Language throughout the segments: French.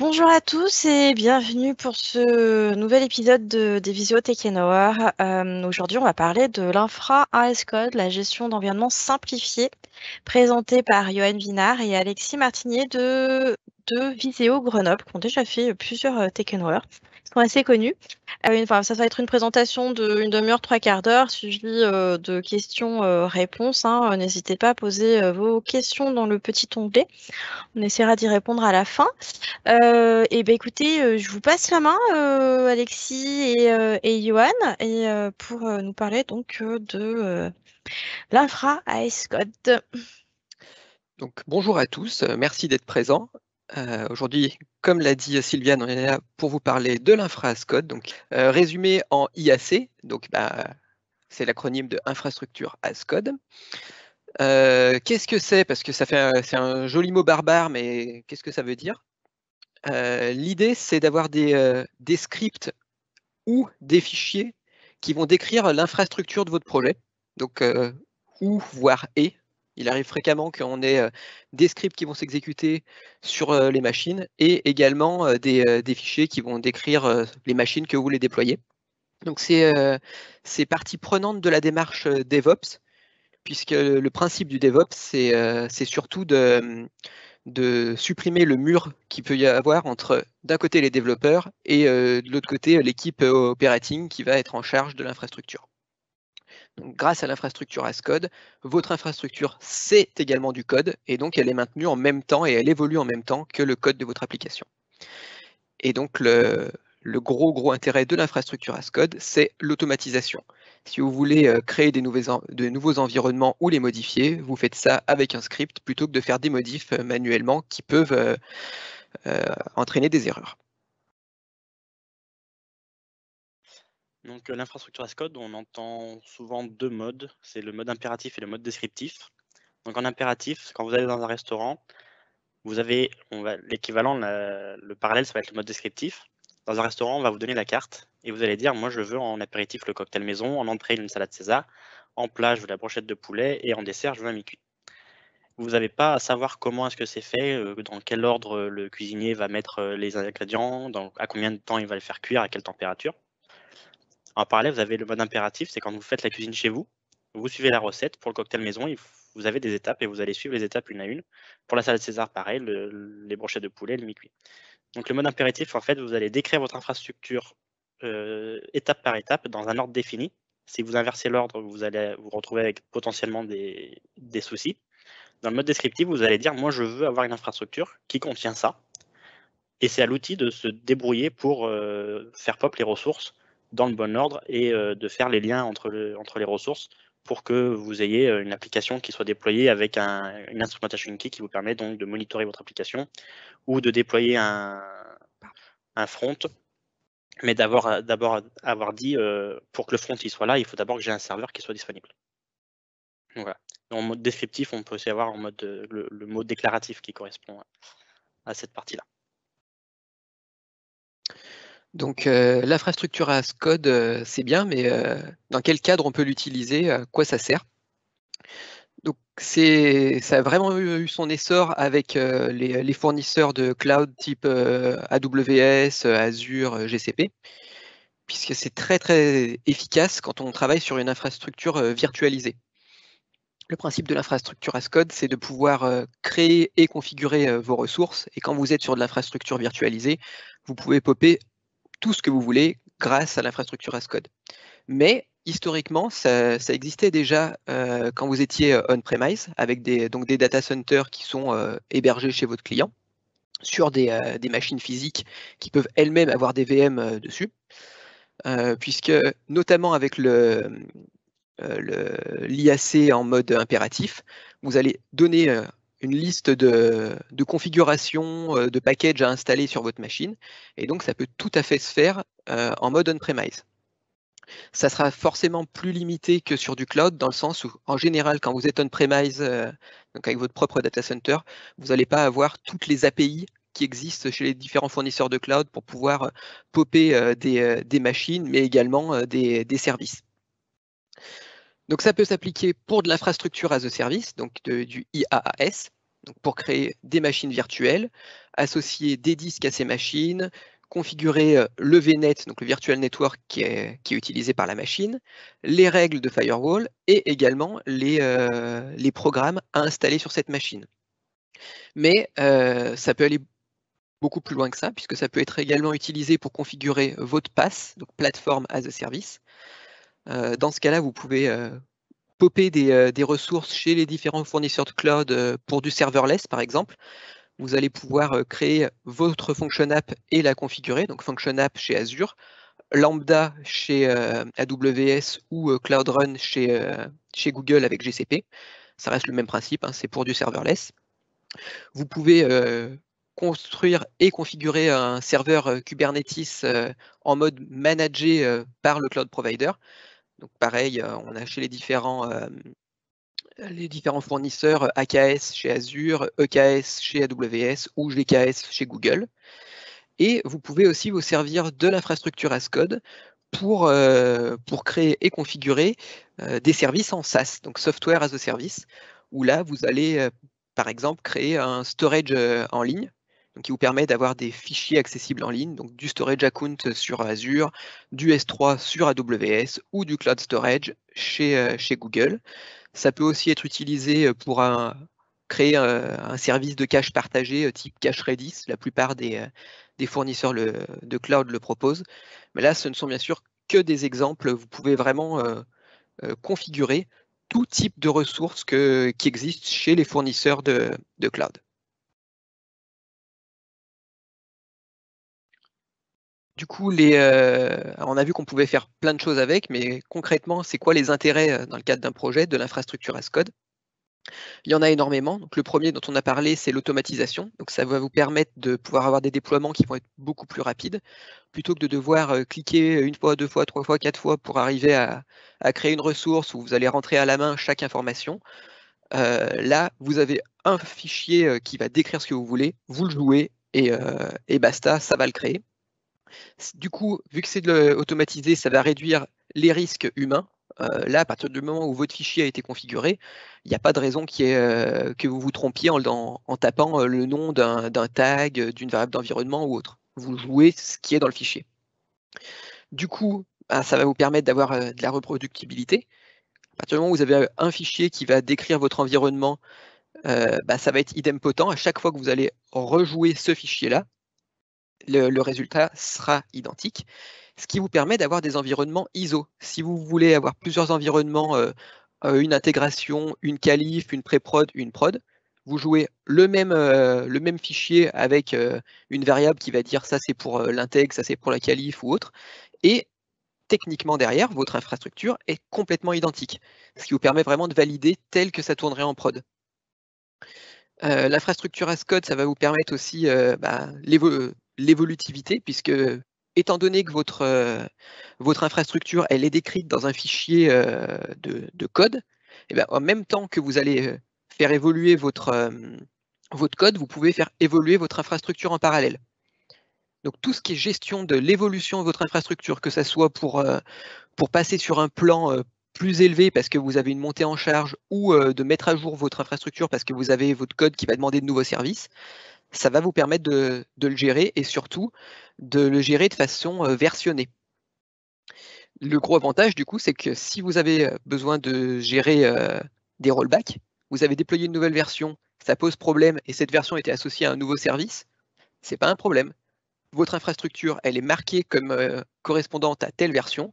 Bonjour à tous et bienvenue pour ce nouvel épisode de, des Visio Tech euh, Hour. Aujourd'hui, on va parler de l'infra AS Code, la gestion d'environnement simplifiée, présentée par Johan Vinard et Alexis Martinier de, de Grenoble, qui ont déjà fait plusieurs euh, Taken Hour assez connus. Euh, ça va être une présentation d'une demi-heure, trois quarts d'heure, suivie euh, de questions-réponses. Euh, hein. N'hésitez pas à poser vos questions dans le petit onglet. On essaiera d'y répondre à la fin. et eh ben, écoutez, je vous passe la main, Alexis et, Johan, et, pour nous parler donc de l'infra à Donc, bonjour à tous, merci d'être présents. Euh, aujourd'hui, comme l'a dit euh, Sylviane, on est là pour vous parler de code. donc euh, résumé en IAC, donc bah, c'est l'acronyme de infrastructure as code. qu'est-ce que c'est Parce que ça fait c'est un joli mot barbare, mais qu'est-ce que ça veut dire L'idée, c'est d'avoir des, des scripts ou des fichiers qui vont décrire l'infrastructure de votre projet. Donc, ou voire et, il arrive fréquemment qu'on ait des scripts qui vont s'exécuter sur les machines et également des, fichiers qui vont décrire les machines que vous voulez déployer. Donc c'est partie prenante de la démarche DevOps, puisque le principe du DevOps, c'est surtout mmh, de, supprimer le mur qu'il peut y avoir entre d'un côté les développeurs et de l'autre côté l'équipe operating qui va être en charge de l'infrastructure grâce à l'infrastructure ASCODE, votre infrastructure, c'est également du code, et donc elle est maintenue en même temps et elle évolue en même temps que le code de votre application. Et donc, le, gros, gros intérêt de l'infrastructure ASCODE c'est l'automatisation. Si vous voulez euh, créer des, de nouveaux environnements ou les modifier, vous faites ça avec un script plutôt que de faire des modifs euh, manuellement qui peuvent euh, entraîner des erreurs. Donc euh, l'infrastructure as code, on entend souvent deux modes, c'est le mode impératif et le mode descriptif. Donc en impératif, quand vous allez dans un restaurant, vous avez l'équivalent, le parallèle, ça va être le mode descriptif. Dans un restaurant, on va vous donner la carte et vous allez dire, moi je veux en apéritif le cocktail maison, en entrée une salade César, en plat je veux la brochette de poulet et en dessert je veux un mi-cuit. Vous n'avez pas à savoir comment est-ce que c'est fait, euh, dans quel ordre le cuisinier va mettre euh, les ingrédients, à combien de temps il va le faire cuire, à quelle température. En parallèle, vous avez le mode impératif, c'est quand vous faites la cuisine chez vous, vous suivez la recette pour le cocktail maison, vous avez des étapes et vous allez suivre les étapes une à une. Pour la salade César, pareil, les brochettes de poulet, le mi-cuit. Donc le mode impératif, en fait, vous allez décrire votre infrastructure euh, étape par étape dans un ordre défini. Si vous inversez l'ordre, vous allez vous retrouver avec potentiellement des, soucis. Dans le mode descriptif, vous allez dire, moi je veux avoir une infrastructure qui contient ça. Et c'est à l'outil de se débrouiller pour euh, faire pop les ressources dans le bon ordre et euh, de faire les liens entre, les ressources pour que vous ayez euh, une application qui soit déployée avec une instrumentation qui vous permet donc de monitorer votre application ou de déployer un, front. Mais d'abord euh, avoir dit, pour que le front il soit là, il faut d'abord que j'ai un serveur qui soit disponible. voilà. En mode descriptif, on peut aussi avoir en mode, le mot déclaratif qui correspond à cette partie-là. Donc euh, l'infrastructure as code, euh, c'est bien, mais euh, dans quel cadre on peut l'utiliser À quoi ça sert donc, ça a vraiment eu, son essor avec les, fournisseurs de cloud type AWS, Azure, GCP, puisque c'est très très efficace quand on travaille sur une infrastructure virtualisée. Le principe de l'infrastructure as code, c'est de pouvoir créer et configurer vos ressources. Et quand vous êtes sur de l'infrastructure virtualisée, vous pouvez popper tout ce que vous voulez grâce à l'infrastructure Ascode. Mais historiquement, ça, existait déjà euh, quand vous étiez euh, on-premise avec des, donc des data centers qui sont euh, hébergés chez votre client sur des, machines physiques qui peuvent elles-mêmes avoir des VM dessus, puisque notamment avec le l'IAC en mode impératif, vous allez donner une liste de, de configurations, euh, de packages à installer sur votre machine. Et donc, ça peut tout à fait se faire euh, en mode on-premise. Ça sera forcément plus limité que sur du cloud, dans le sens où, en général, quand vous êtes on-premise, euh, donc avec votre propre data center, vous n'allez pas avoir toutes les API qui existent chez les différents fournisseurs de cloud pour pouvoir popper des, des, machines, mais également des, des services. Donc ça peut s'appliquer pour de l'infrastructure as a service, donc du IaaS, donc pour créer des machines virtuelles, associer des disques à ces machines, configurer euh, le VNet, donc le virtual network qui est, utilisé par la machine, les règles de firewall et également les, euh, programmes à installer sur cette machine. Mais euh, ça peut aller beaucoup plus loin que ça, puisque ça peut être également utilisé pour configurer votre pass, donc plateforme as a service, euh, dans ce cas-là, vous pouvez euh, popper euh, des, ressources chez les différents fournisseurs de cloud pour du serverless, par exemple. Vous allez pouvoir créer votre Function App et la configurer, donc Function App chez Azure, Lambda chez AWS ou Cloud Run chez, Google avec GCP. Ça reste le même principe, hein, c'est pour du serverless. Vous pouvez construire et configurer un serveur Kubernetes en mode managé par le cloud provider. Donc pareil, euh, on a chez les différents, euh, les différents fournisseurs euh, AKS chez Azure, EKS chez AWS ou GKS chez Google. Et vous pouvez aussi vous servir de l'infrastructure as code pour, pour créer et configurer des services en SaaS, donc Software as a Service, où là, vous allez, par exemple, créer un storage en ligne qui vous permet d'avoir des fichiers accessibles en ligne, donc du Storage Account sur Azure, du S3 sur AWS ou du Cloud Storage euh, chez, Google. Ça peut aussi être utilisé euh, pour créer euh, un, service de cache partagé type Cache Redis. La plupart des, fournisseurs de cloud le proposent. Mais là, ce ne sont bien sûr que des exemples. Vous pouvez vraiment configurer tout type de ressources qui existent chez les fournisseurs de cloud. Du coup, euh, on a vu qu'on pouvait faire plein de choses avec, mais concrètement, c'est quoi les intérêts euh, dans le cadre d'un projet de l'infrastructure as code Il y en a énormément. Donc, le premier dont on a parlé, c'est l'automatisation. Donc, ça va vous permettre de pouvoir avoir des déploiements qui vont être beaucoup plus rapides, plutôt que de devoir euh, cliquer une fois, deux fois, trois fois, quatre fois pour arriver à, créer une ressource où vous allez rentrer à la main chaque information. là, vous avez un fichier qui va décrire ce que vous voulez, vous le jouez et basta, ça va le créer. Du coup, vu que c'est automatisé, ça va réduire les risques humains. Euh, là, à partir du moment où votre fichier a été configuré, il n'y a pas de raison euh, que vous vous trompiez en, tapant euh, le nom d'un tag, d'une variable d'environnement ou autre. Vous jouez ce qui est dans le fichier. Du coup, ah, ça va vous permettre d'avoir de la reproductibilité. À partir du moment où vous avez un fichier qui va décrire votre environnement, bah, ça va être idempotent. À chaque fois que vous allez rejouer ce fichier-là, le, résultat sera identique, ce qui vous permet d'avoir des environnements ISO. Si vous voulez avoir plusieurs environnements, euh, euh, une intégration, une calife, une pré-prod, une prod, vous jouez le même, euh, le même fichier avec une variable qui va dire ça c'est pour l'integ, ça c'est pour la calife ou autre, et techniquement derrière, votre infrastructure est complètement identique, ce qui vous permet vraiment de valider tel que ça tournerait en prod. L'infrastructure as code, ça va vous permettre aussi bah, l'évolutivité, puisque étant donné que votre, euh, votre infrastructure, elle est décrite dans un fichier euh, de, code, et eh ben, en même temps que vous allez euh, faire évoluer votre, votre code, vous pouvez faire évoluer votre infrastructure en parallèle. Donc tout ce qui est gestion de l'évolution de votre infrastructure, que ce soit pour, pour passer sur un plan plus élevé parce que vous avez une montée en charge ou de mettre à jour votre infrastructure parce que vous avez votre code qui va demander de nouveaux services, ça va vous permettre de, le gérer et surtout de le gérer de façon euh, versionnée. Le gros avantage du coup, c'est que si vous avez euh, besoin de gérer euh, des rollbacks, vous avez déployé une nouvelle version, ça pose problème et cette version était associée à un nouveau service, ce n'est pas un problème. Votre infrastructure, elle est marquée comme correspondante à telle version.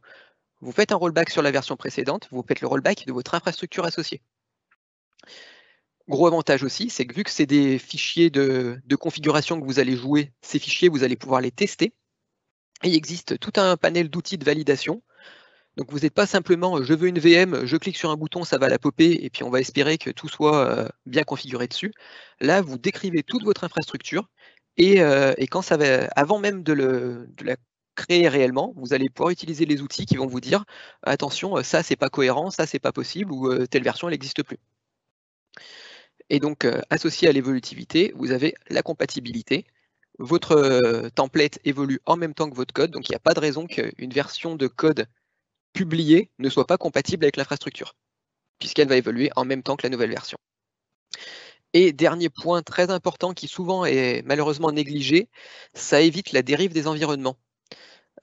Vous faites un rollback sur la version précédente, vous faites le rollback de votre infrastructure associée gros avantage aussi, c'est que vu que c'est des fichiers de, configuration que vous allez jouer, ces fichiers, vous allez pouvoir les tester. il existe tout un panel d'outils de validation. Donc vous n'êtes pas simplement euh, je veux une VM, je clique sur un bouton, ça va la popper, et puis on va espérer que tout soit euh, bien configuré dessus. Là, vous décrivez toute votre infrastructure, et, euh, quand ça va, avant même de, la créer réellement, vous allez pouvoir utiliser les outils qui vont vous dire attention, ça c'est pas cohérent, ça c'est pas possible ou telle version elle n'existe plus. Et donc, euh, associé à l'évolutivité, vous avez la compatibilité. Votre euh, template évolue en même temps que votre code, donc il n'y a pas de raison qu'une version de code publiée ne soit pas compatible avec l'infrastructure, puisqu'elle va évoluer en même temps que la nouvelle version. Et dernier point très important qui souvent est malheureusement négligé, ça évite la dérive des environnements.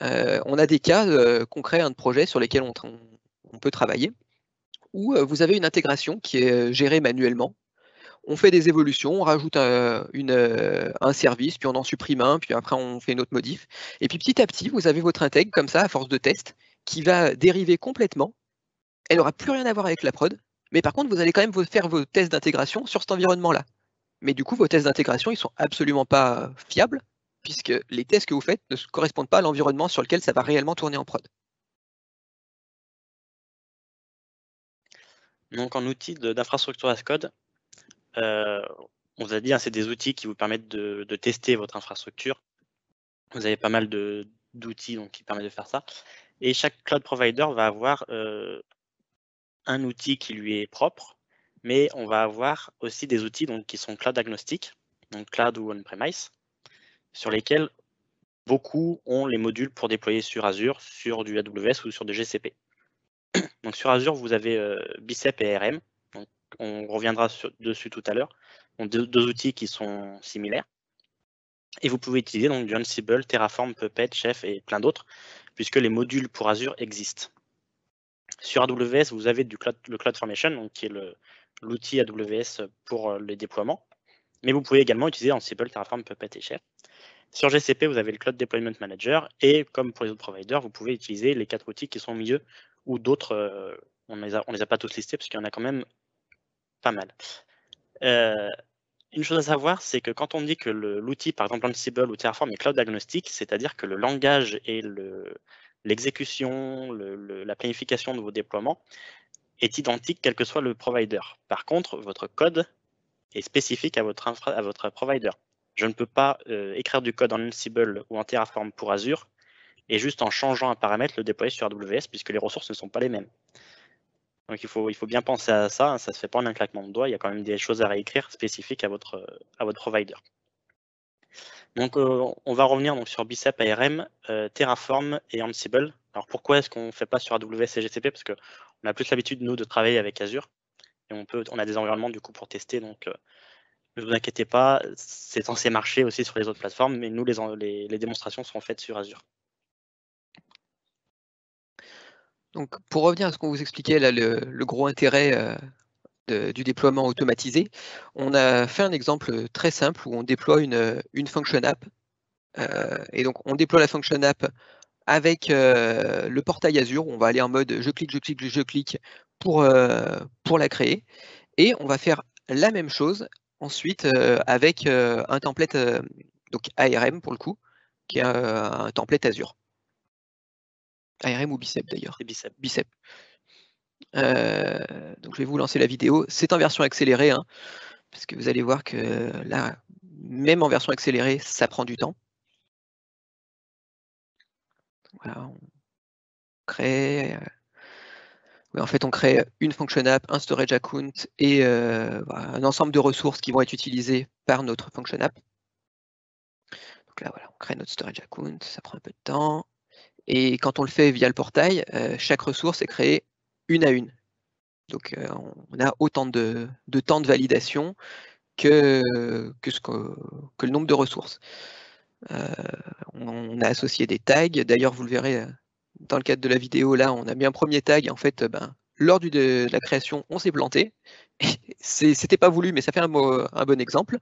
Euh, on a des cas concrets hein, de projets sur lesquels on, peut travailler, où vous avez une intégration qui est gérée manuellement, on fait des évolutions, on rajoute euh, euh, un, service, puis on en supprime un, puis après on fait une autre modif. Et puis petit à petit, vous avez votre intègre comme ça, à force de test, qui va dériver complètement. Elle n'aura plus rien à voir avec la prod, mais par contre, vous allez quand même faire vos tests d'intégration sur cet environnement-là. Mais du coup, vos tests d'intégration, ils ne sont absolument pas fiables, puisque les tests que vous faites ne correspondent pas à l'environnement sur lequel ça va réellement tourner en prod. Donc en outil d'infrastructure as code, euh, on vous a dit, hein, c'est des outils qui vous permettent de, tester votre infrastructure. Vous avez pas mal d'outils qui permettent de faire ça. Et chaque cloud provider va avoir euh, un outil qui lui est propre, mais on va avoir aussi des outils donc, qui sont cloud agnostiques, donc cloud ou on-premise, sur lesquels beaucoup ont les modules pour déployer sur Azure, sur du AWS ou sur du GCP. Donc sur Azure, vous avez euh, Bicep et RM, on reviendra dessus tout à l'heure, ont deux, outils qui sont similaires. Et vous pouvez utiliser donc du Ansible, Terraform, Puppet, Chef et plein d'autres, puisque les modules pour Azure existent. Sur AWS, vous avez le CloudFormation, donc qui est l'outil AWS pour euh, les déploiements, mais vous pouvez également utiliser Ansible, Terraform, Puppet et Chef. Sur GCP, vous avez le Cloud Deployment Manager et comme pour les autres providers, vous pouvez utiliser les quatre outils qui sont au milieu ou d'autres. Euh, on ne les a pas tous listés parce qu'il y en a quand même mal. Euh, une chose à savoir, c'est que quand on dit que l'outil, par exemple Ansible ou Terraform est cloud agnostique, c'est-à-dire que le langage et l'exécution, la planification de vos déploiements est identique quel que soit le provider. Par contre, votre code est spécifique à votre, provider. Je ne peux pas euh, écrire du code en Ansible ou en Terraform pour Azure et juste en changeant un paramètre le déployer sur AWS puisque les ressources ne sont pas les mêmes. Donc il faut, il faut bien penser à ça, ça ne se fait pas en un claquement de doigts, il y a quand même des choses à réécrire spécifiques à votre, à votre provider. Donc euh, on va revenir donc, sur Bicep, ARM, euh, Terraform et Ansible. Alors pourquoi est-ce qu'on ne fait pas sur AWS et GCP Parce qu'on a plus l'habitude, nous, de travailler avec Azure. Et on, peut, on a des environnements du coup pour tester, donc euh, ne vous inquiétez pas, c'est censé marcher aussi sur les autres plateformes, mais nous, les, les, les démonstrations seront faites sur Azure. Donc, pour revenir à ce qu'on vous expliquait, le, gros intérêt euh, du déploiement automatisé, on a fait un exemple très simple où on déploie une, une function app. Euh, et donc, on déploie la function app avec euh, le portail Azure. On va aller en mode je clique, je clique, je clique pour, pour la créer. Et on va faire la même chose ensuite avec un template donc ARM pour le coup, qui est un template Azure. ARM ah, ou bicep d'ailleurs. Bicep. bicep. Euh, donc je vais vous lancer la vidéo. C'est en version accélérée, hein, parce que vous allez voir que là, même en version accélérée, ça prend du temps. Voilà, on crée. Euh, en fait, on crée une fonction app, un storage account et euh, un ensemble de ressources qui vont être utilisées par notre fonction app. Donc là, voilà, on crée notre storage account, ça prend un peu de temps. Et quand on le fait via le portail, euh, chaque ressource est créée une à une. Donc euh, on a autant de, temps de validation que, le nombre de ressources. Euh, on, a associé des tags. D'ailleurs, vous le verrez dans le cadre de la vidéo, là, on a mis un premier tag. en fait, ben, lors de la création, on s'est planté. Ce n'était pas voulu, mais ça fait un, bon exemple.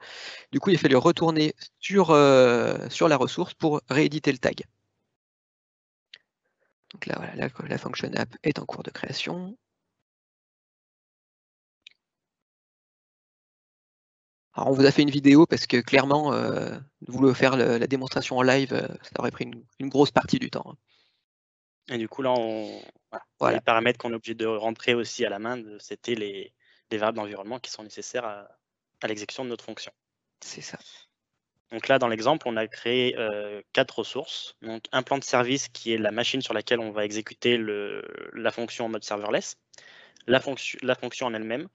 Du coup, il a fallu retourner sur la ressource pour rééditer le tag. Donc là, voilà, la, la function app est en cours de création. Alors on vous a fait une vidéo parce que clairement, euh, faire la démonstration en live, euh, ça aurait pris une, grosse partie du temps. Hein. Et du coup, là, les paramètres qu'on est obligé de rentrer aussi à la main, euh, c'était les, variables d'environnement qui sont nécessaires à l'exécution de notre fonction. C'est ça. Donc là, dans l'exemple, on a créé euh, quatre ressources. Donc un plan de service qui est la machine sur laquelle on va exécuter la fonction en mode serverless, la, fonction, en elle-même,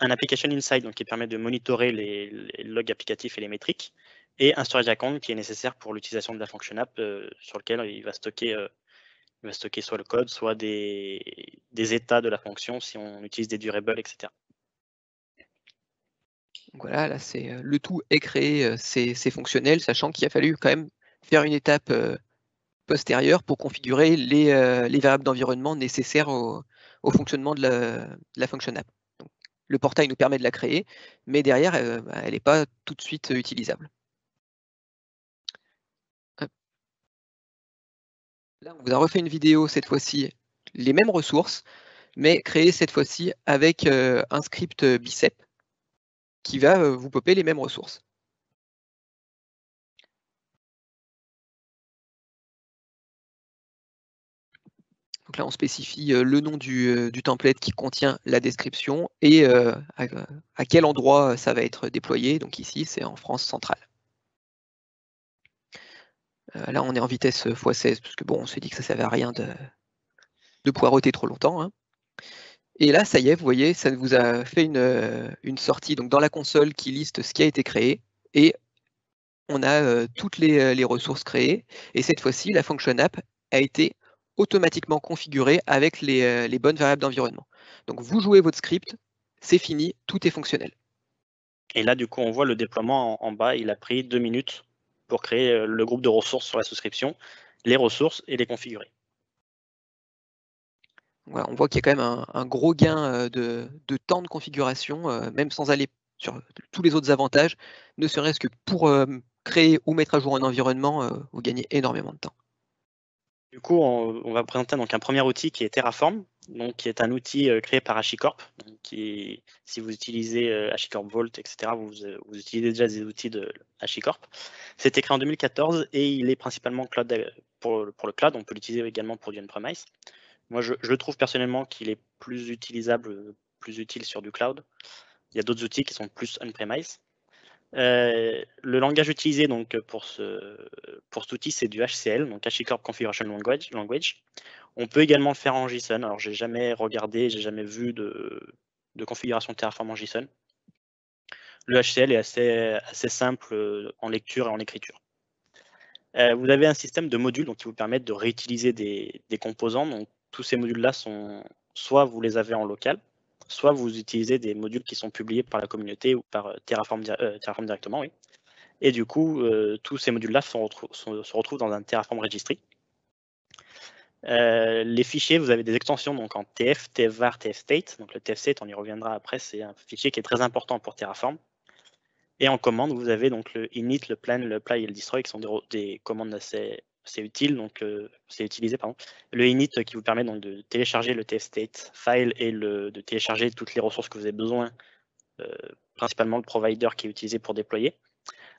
un application inside donc, qui permet de monitorer les, logs applicatifs et les métriques, et un storage account qui est nécessaire pour l'utilisation de la fonction app euh, sur lequel euh, il va stocker soit le code, soit des, des, états de la fonction si on utilise des durables, etc voilà, là, c'est euh, le tout est créé, euh, c'est, fonctionnel, sachant qu'il a fallu quand même faire une étape euh, postérieure pour configurer les, variables d'environnement nécessaires au, fonctionnement de la, fonction app. le portail nous permet de la créer, mais derrière, bah, elle n'est pas tout de suite utilisable. Là, on vous a refait une vidéo cette fois-ci, les mêmes ressources, mais créée cette fois-ci avec un script Bicep qui va euh, vous popper les mêmes ressources. Donc là, on spécifie euh, le nom euh, du, template qui contient la description et à, quel endroit ça va être déployé. Donc ici, c'est en France centrale. là, on est en vitesse x16, parce que bon, on s'est dit que ça ne servait à rien de, de poireauter trop longtemps. Hein. Et là, ça y est, vous voyez, ça vous a fait euh, une, sortie donc dans la console qui liste ce qui a été créé et on a euh, toutes euh, les, ressources créées. Et cette fois-ci, la function app a été automatiquement configurée avec les, bonnes variables d'environnement. Donc vous jouez votre script, c'est fini, tout est fonctionnel. Et là, du coup, on voit le déploiement en bas. Il a pris deux minutes pour créer le groupe de ressources sur la souscription, les ressources et les configurer on voit qu'il y a quand même un, gros gain euh, de, temps de configuration, euh, même sans aller sur euh, tous les autres avantages, ne serait-ce que pour créer ou mettre à jour un environnement, vous gagnez énormément de temps. Du coup, on, va présenter donc un premier outil qui est Terraform, donc qui est un outil créé par HashiCorp. si vous utilisez HashiCorp Vault, etc., vous, utilisez déjà des outils de HashiCorp. C'était créé en 2014 et il est principalement cloud pour, pour le cloud. On peut l'utiliser également pour du on-premise. Moi, je, trouve personnellement qu'il est plus utilisable, euh, plus utile sur du cloud. Il y a d'autres outils qui sont plus on-premise. Euh, le langage utilisé donc, pour, ce, pour cet outil, c'est du HCL, donc HashiCorp Configuration Language. On peut également le faire en JSON. Alors, j'ai jamais regardé, j'ai jamais vu de, configuration Terraform en JSON. Le HCL est assez, assez simple euh, en lecture et en écriture. vous avez un système de modules donc, qui vous permettent de réutiliser des, des composants. Donc, tous ces modules-là sont soit vous les avez en local, soit vous utilisez des modules qui sont publiés par la communauté ou par euh, euh, Terraform, directement, oui. Et du coup, euh, tous ces modules-là se retrouvent dans un Terraform Registry. les fichiers, vous avez des extensions donc en TF, TFVAR, TFState. Donc le TFState, on y reviendra après, c'est un fichier qui est très important pour Terraform. Et en commande, vous avez donc le init, le plan, le apply et le destroy qui sont des, des commandes assez c'est utile, donc euh, c'est utilisé, pardon, le init qui vous permet donc de télécharger le tfstate file et le, de télécharger toutes les ressources que vous avez besoin, euh, principalement le provider qui est utilisé pour déployer.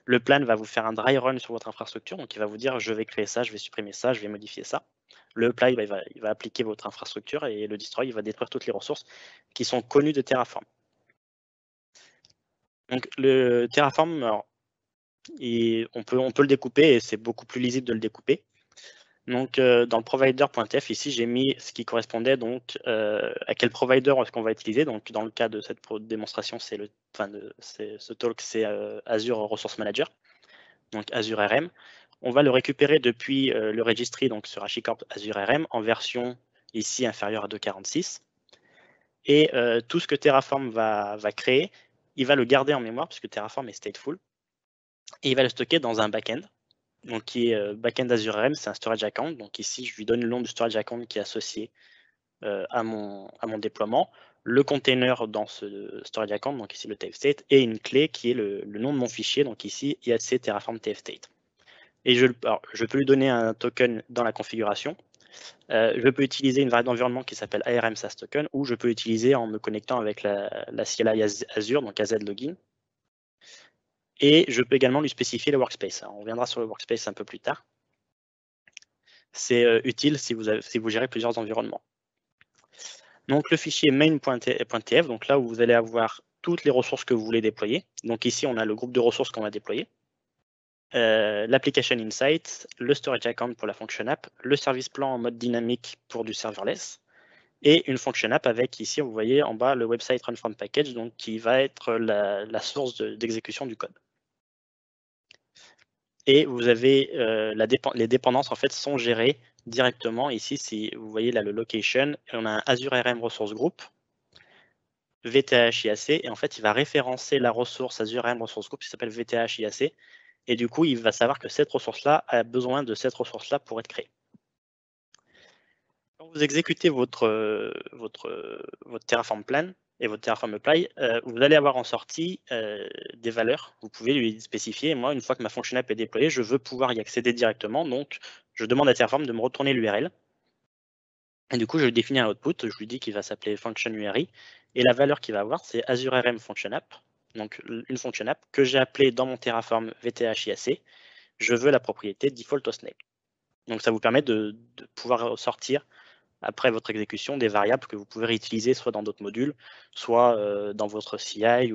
Le plan va vous faire un dry run sur votre infrastructure, donc il va vous dire je vais créer ça, je vais supprimer ça, je vais modifier ça. Le apply, bah, il, va, appliquer votre infrastructure et le destroy, il va détruire toutes les ressources qui sont connues de Terraform. Donc le Terraform, on peut, le découper et c'est beaucoup plus lisible de le découper. Donc, euh, dans le provider.tf, ici, j'ai mis ce qui correspondait donc euh, à quel provider on qu'on va utiliser. Donc, dans le cas de cette démonstration, c'est le, ce talk, c'est euh, Azure Resource Manager, donc Azure RM. On va le récupérer depuis le registry, donc sur HashiCorp Azure RM, en version ici inférieure à 2.46. Et tout ce que Terraform va créer, il va le garder en mémoire, puisque Terraform est stateful et il va le stocker dans un backend. Donc, qui est euh, backend Azure RM, c'est un storage account. Donc, ici, je lui donne le nom du storage account qui est associé euh, à, mon, à mon déploiement, le container dans ce storage account, donc ici le State, et une clé qui est le, nom de mon fichier, donc ici IAC Terraform TFState. Et je, je peux lui donner un token dans la configuration. Euh, je peux utiliser une variable d'environnement qui s'appelle ARM SAS token, ou je peux utiliser en me connectant avec la, la CLI Azure, donc AZ login, et je peux également lui spécifier le workspace. On reviendra sur le workspace un peu plus tard. C'est euh, utile si vous, gérez plusieurs environnements. Donc le fichier main.tf, donc là où vous allez avoir toutes les ressources que vous voulez déployer. Donc ici, on a le groupe de ressources qu'on va déployer. Euh, l'application insight, le storage account pour la function app, le service plan en mode dynamique pour du serverless et une function app avec ici, vous voyez en bas, le website run from package donc qui va être la, source d'exécution du code et vous avez euh, les dépendances en fait sont gérées directement. Ici, si vous voyez là le location, on a un Azure RM Resource Group, VTH IAC, et en fait, il va référencer la ressource Azure RM Resource Group qui s'appelle VTH IAC, et du coup, il va savoir que cette ressource-là a besoin de cette ressource-là pour être créée. Quand vous exécutez votre, euh, votre, euh, votre Terraform Plan, et votre Terraform Apply, euh, vous allez avoir en sortie euh, des valeurs. Vous pouvez lui spécifier, moi, une fois que ma fonction app est déployée, je veux pouvoir y accéder directement, donc je demande à Terraform de me retourner l'URL. Et du coup, je définis un output, je lui dis qu'il va s'appeler function URI, et la valeur qu'il va avoir, c'est Azure RM function app, donc une fonction app que j'ai appelée dans mon Terraform VTHIAC, je veux la propriété default au snake. Donc ça vous permet de, de pouvoir sortir après votre exécution des variables que vous pouvez réutiliser soit dans d'autres modules, soit euh, dans votre CI euh,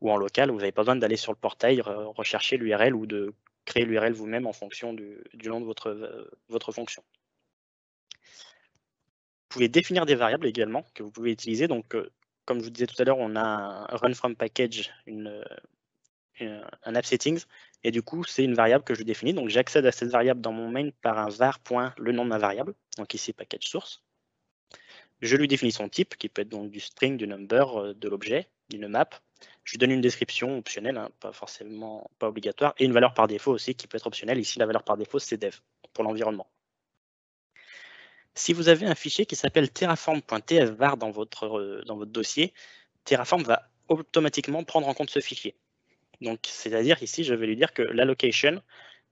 ou, en local. Vous n'avez pas besoin d'aller sur le portail, rechercher l'URL ou de créer l'URL vous-même en fonction du, nom de votre, votre fonction. Vous pouvez définir des variables également que vous pouvez utiliser. Donc, euh, comme je vous disais tout à l'heure, on a un run from package, une, euh, un app settings. Et du coup, c'est une variable que je définis. Donc, j'accède à cette variable dans mon main par un var. le nom de ma variable. Donc ici, package source. Je lui définis son type, qui peut être donc du string, du number, euh, de l'objet, d'une map. Je lui donne une description optionnelle, hein, pas forcément, pas obligatoire, et une valeur par défaut aussi, qui peut être optionnelle. Ici, la valeur par défaut, c'est dev, pour l'environnement. Si vous avez un fichier qui s'appelle terraform.tf dans votre, euh, dans votre dossier, Terraform va automatiquement prendre en compte ce fichier. Donc, c'est-à-dire ici, je vais lui dire que l'allocation,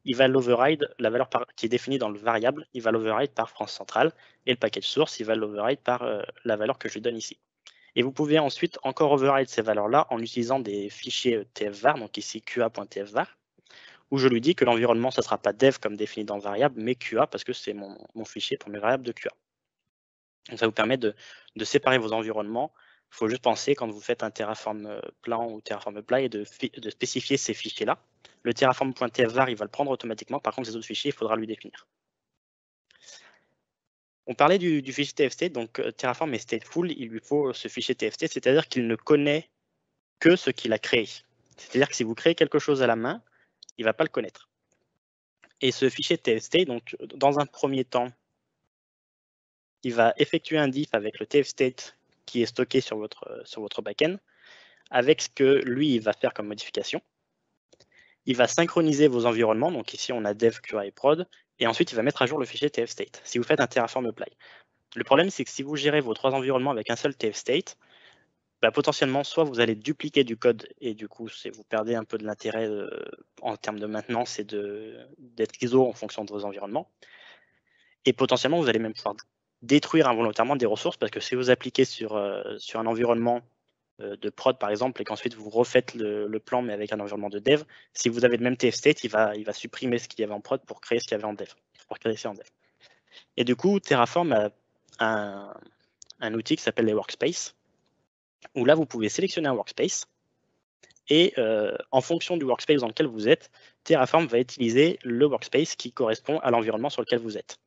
il va l'override, la valeur qui est définie dans le variable, il va l'override par France Centrale, et le package source, il va l'override par euh, la valeur que je lui donne ici. Et vous pouvez ensuite encore override ces valeurs-là en utilisant des fichiers euh, tfvar, donc ici qa.tfvar, où je lui dis que l'environnement, ça ne sera pas dev comme défini dans le variable, mais qa, parce que c'est mon, fichier pour mes variables de qa. Donc ça vous permet de séparer vos environnements il faut juste penser, quand vous faites un Terraform euh, plan ou Terraform apply, de, spécifier ces fichiers-là. Le terraform.tfvar, il va le prendre automatiquement. Par contre, ces autres fichiers, il faudra lui définir. On parlait du, fichier TFT, donc euh, Terraform est stateful, il lui faut ce fichier TFT, c'est-à-dire qu'il ne connaît que ce qu'il a créé. C'est-à-dire que si vous créez quelque chose à la main, il ne va pas le connaître. Et ce fichier TFT, donc dans un premier temps, il va effectuer un diff avec le TFState qui est stocké sur votre, euh, sur votre backend avec ce que lui il va faire comme modification. Il va synchroniser vos environnements, donc ici on a dev, QA et prod, et ensuite il va mettre à jour le fichier tf state si vous faites un Terraform apply. Le problème c'est que si vous gérez vos trois environnements avec un seul tfstate, bah, potentiellement soit vous allez dupliquer du code et du coup vous perdez un peu de l'intérêt euh, en termes de maintenance et d'être ISO en fonction de vos environnements, et potentiellement vous allez même pouvoir détruire involontairement des ressources parce que si vous appliquez sur, euh, sur un environnement euh, de prod par exemple et qu'ensuite vous refaites le, plan mais avec un environnement de dev, si vous avez le même TF state, il va, il va supprimer ce qu'il y avait en prod pour créer ce qu'il y avait en dev, pour créer en dev. Et du coup, Terraform a un, outil qui s'appelle les workspaces, où là vous pouvez sélectionner un workspace et euh, en fonction du workspace dans lequel vous êtes, Terraform va utiliser le workspace qui correspond à l'environnement sur lequel vous êtes.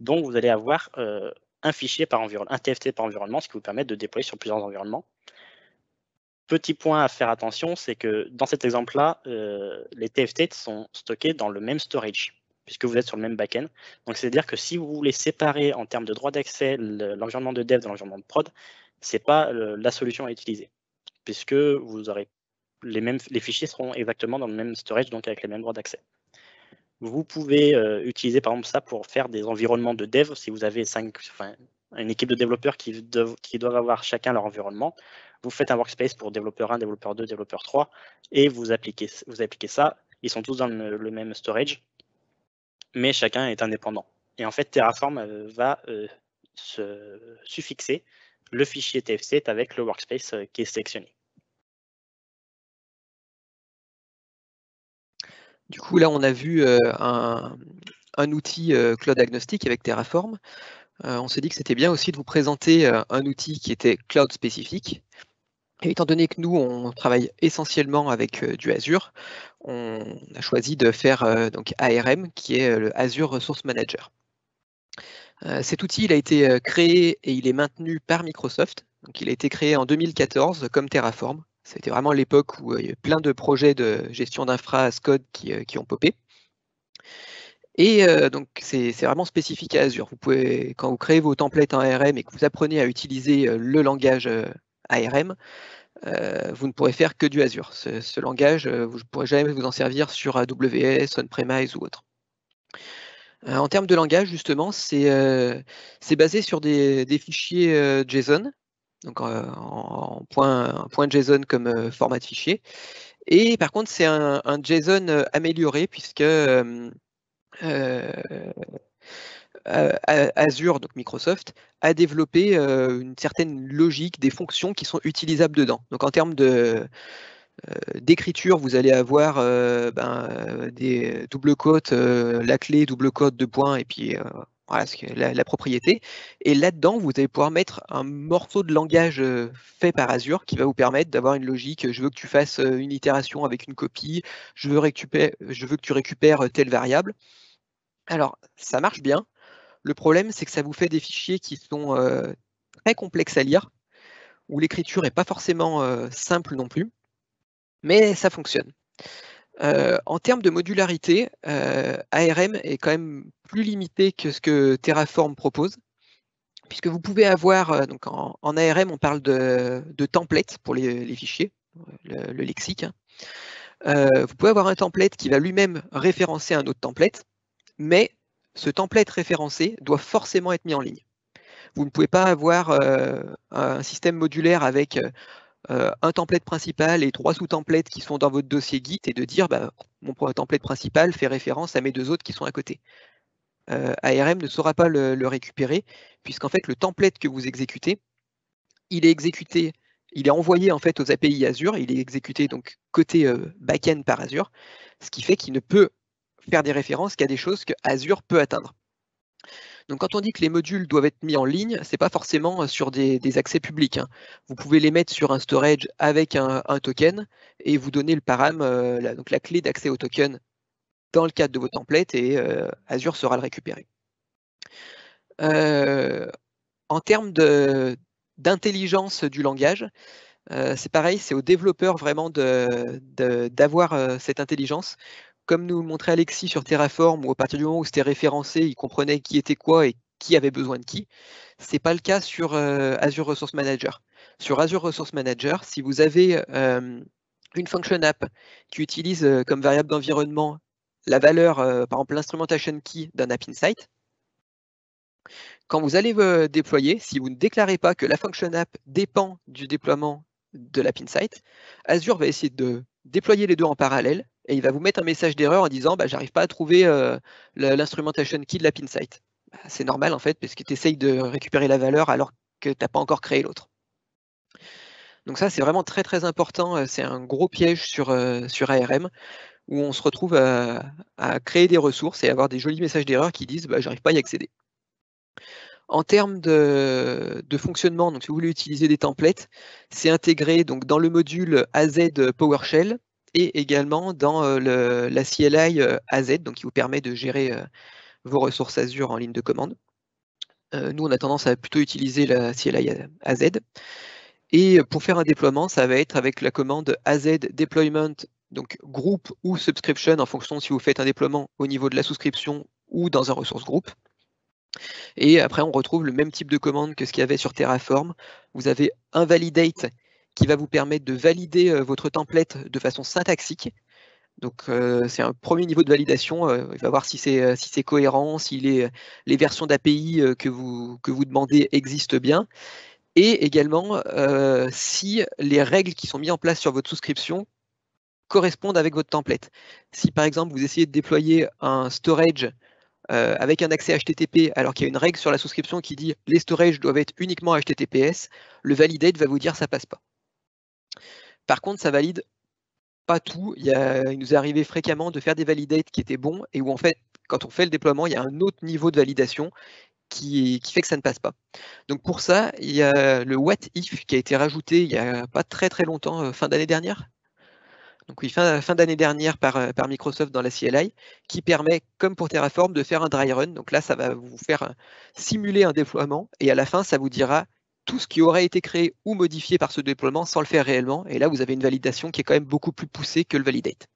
Donc, vous allez avoir euh, un fichier par environnement, un TFT par environnement, ce qui vous permet de déployer sur plusieurs environnements. Petit point à faire attention, c'est que dans cet exemple-là, euh, les TFT sont stockés dans le même storage, puisque vous êtes sur le même backend. Donc, c'est-à-dire que si vous voulez séparer en termes de droit d'accès l'environnement de dev de l'environnement de prod, ce n'est pas euh, la solution à utiliser, puisque vous aurez les, mêmes, les fichiers seront exactement dans le même storage, donc avec les mêmes droits d'accès. Vous pouvez euh, utiliser par exemple ça pour faire des environnements de dev. Si vous avez cinq, enfin, une équipe de développeurs qui, doivent avoir chacun leur environnement, vous faites un workspace pour développeur 1, développeur 2, développeur 3 et vous appliquez, vous appliquez ça. Ils sont tous dans le, même storage, mais chacun est indépendant. Et en fait, Terraform euh, va euh, se suffixer le fichier TFC avec le workspace qui est sélectionné. Du coup, là, on a vu euh, un, outil euh, cloud agnostique avec Terraform. Euh, on s'est dit que c'était bien aussi de vous présenter un outil qui était cloud spécifique. Et étant donné que nous, on travaille essentiellement avec du Azure, on a choisi de faire donc ARM, qui est le Azure Resource Manager. cet outil il a été créé et il est maintenu par Microsoft. Donc, il a été créé en 2014 comme Terraform c'était vraiment l'époque où euh, il y a eu plein de projets de gestion d'infra à euh, qui, ont popé. Et euh, donc, c'est vraiment spécifique à Azure. Vous pouvez, quand vous créez vos templates en ARM et que vous apprenez à utiliser le langage ARM, vous ne pourrez faire que du Azure. Ce, langage, vous ne pourrez jamais vous en servir sur AWS, on-premise ou autre. en termes de langage, justement, c'est basé sur des fichiers JSON donc euh, en, point, point JSON comme euh, format de fichier. Et par contre, c'est un, JSON euh, amélioré puisque Azure, donc Microsoft, a développé une certaine logique des fonctions qui sont utilisables dedans. Donc en termes de d'écriture, vous allez avoir ben, des double côtes la clé, double côte de points, et puis voilà, la, propriété. Et là-dedans, vous allez pouvoir mettre un morceau de langage euh, fait par Azure qui va vous permettre d'avoir une logique. Euh, je veux que tu fasses euh, une itération avec une copie. Je veux, récupérer, je veux que tu récupères telle variable. Alors, ça marche bien. Le problème, c'est que ça vous fait des fichiers qui sont très complexes à lire, où l'écriture n'est pas forcément simple non plus, mais ça fonctionne. Euh, en termes de modularité, euh, ARM est quand même plus limité que ce que Terraform propose, puisque vous pouvez avoir, euh, donc en, ARM, on parle de, de templates pour les, fichiers, le, lexique. Hein. vous pouvez avoir un template qui va lui-même référencer un autre template, mais ce template référencé doit forcément être mis en ligne. Vous ne pouvez pas avoir un système modulaire avec euh, un template principal et trois sous-templates qui sont dans votre dossier Git et de dire bah, mon template principal fait référence à mes deux autres qui sont à côté. Euh, ARM ne saura pas le, récupérer puisqu'en fait le template que vous exécutez, il est exécuté, il est envoyé en fait aux API Azure, il est exécuté donc côté back euh, backend par Azure, ce qui fait qu'il ne peut faire des références qu'à des choses que Azure peut atteindre. Donc quand on dit que les modules doivent être mis en ligne, ce n'est pas forcément euh, sur des, accès publics. Hein. Vous pouvez les mettre sur un storage avec un, token et vous donner le param, euh, la, donc la clé d'accès au token dans le cadre de vos templates et euh, Azure sera le récupéré. en termes d'intelligence du langage, c'est pareil, c'est aux développeurs vraiment d'avoir cette intelligence comme nous le montrait Alexis sur Terraform, où à partir du moment où c'était référencé, il comprenait qui était quoi et qui avait besoin de qui. C'est pas le cas sur euh, Azure Resource Manager. Sur Azure Resource Manager, si vous avez euh, une function app qui utilise euh, comme variable d'environnement la valeur, par exemple l'instrumentation key d'un app insight, quand vous allez déployer, si vous ne déclarez pas que la function app dépend du déploiement de l'app insight, Azure va essayer de déployer les deux en parallèle et il va vous mettre un message d'erreur en disant bah, j'arrive pas à trouver euh, l'instrumentation key de la pin bah, c'est normal en fait, parce que tu essayes de récupérer la valeur alors que tu n'as pas encore créé l'autre. Donc ça, c'est vraiment très très important. Euh, c'est un gros piège sur, euh, sur ARM où on se retrouve à, créer des ressources et avoir des jolis messages d'erreur qui disent bah, j'arrive pas à y accéder. En termes de, fonctionnement, donc si vous voulez utiliser des templates, c'est intégré donc, dans le module AZ PowerShell et également dans euh, le, la CLI euh, AZ, donc qui vous permet de gérer euh, vos ressources Azure en ligne de commande. nous, on a tendance à plutôt utiliser la CLI AZ. Et pour faire un déploiement, ça va être avec la commande AZ deployment, donc groupe ou subscription, en fonction si vous faites un déploiement au niveau de la souscription ou dans un ressource groupe. Et après, on retrouve le même type de commande que ce qu'il y avait sur Terraform. Vous avez Invalidate qui va vous permettre de valider euh, votre template de façon syntaxique. Donc euh, c'est un premier niveau de validation, il euh, va voir si c'est si cohérent, si les, versions d'API que vous, que vous demandez existent bien, et également si les règles qui sont mises en place sur votre souscription correspondent avec votre template. Si par exemple vous essayez de déployer un storage avec un accès HTTP, alors qu'il y a une règle sur la souscription qui dit les storages doivent être uniquement HTTPS, le validate va vous dire ça passe pas. Par contre, ça valide pas tout. Il, nous est arrivé fréquemment de faire des validates qui étaient bons et où en fait, quand on fait le déploiement, il y a un autre niveau de validation qui, fait que ça ne passe pas. Donc pour ça, il y a le what if qui a été rajouté il n'y a pas très très longtemps, euh, fin d'année dernière. Donc oui, fin, fin d'année dernière par, euh, par, Microsoft dans la CLI, qui permet, comme pour Terraform, de faire un dry run. Donc là, ça va vous faire euh, simuler un déploiement et à la fin, ça vous dira tout ce qui aurait été créé ou modifié par ce déploiement sans le faire réellement. Et là, vous avez une validation qui est quand même beaucoup plus poussée que le validate.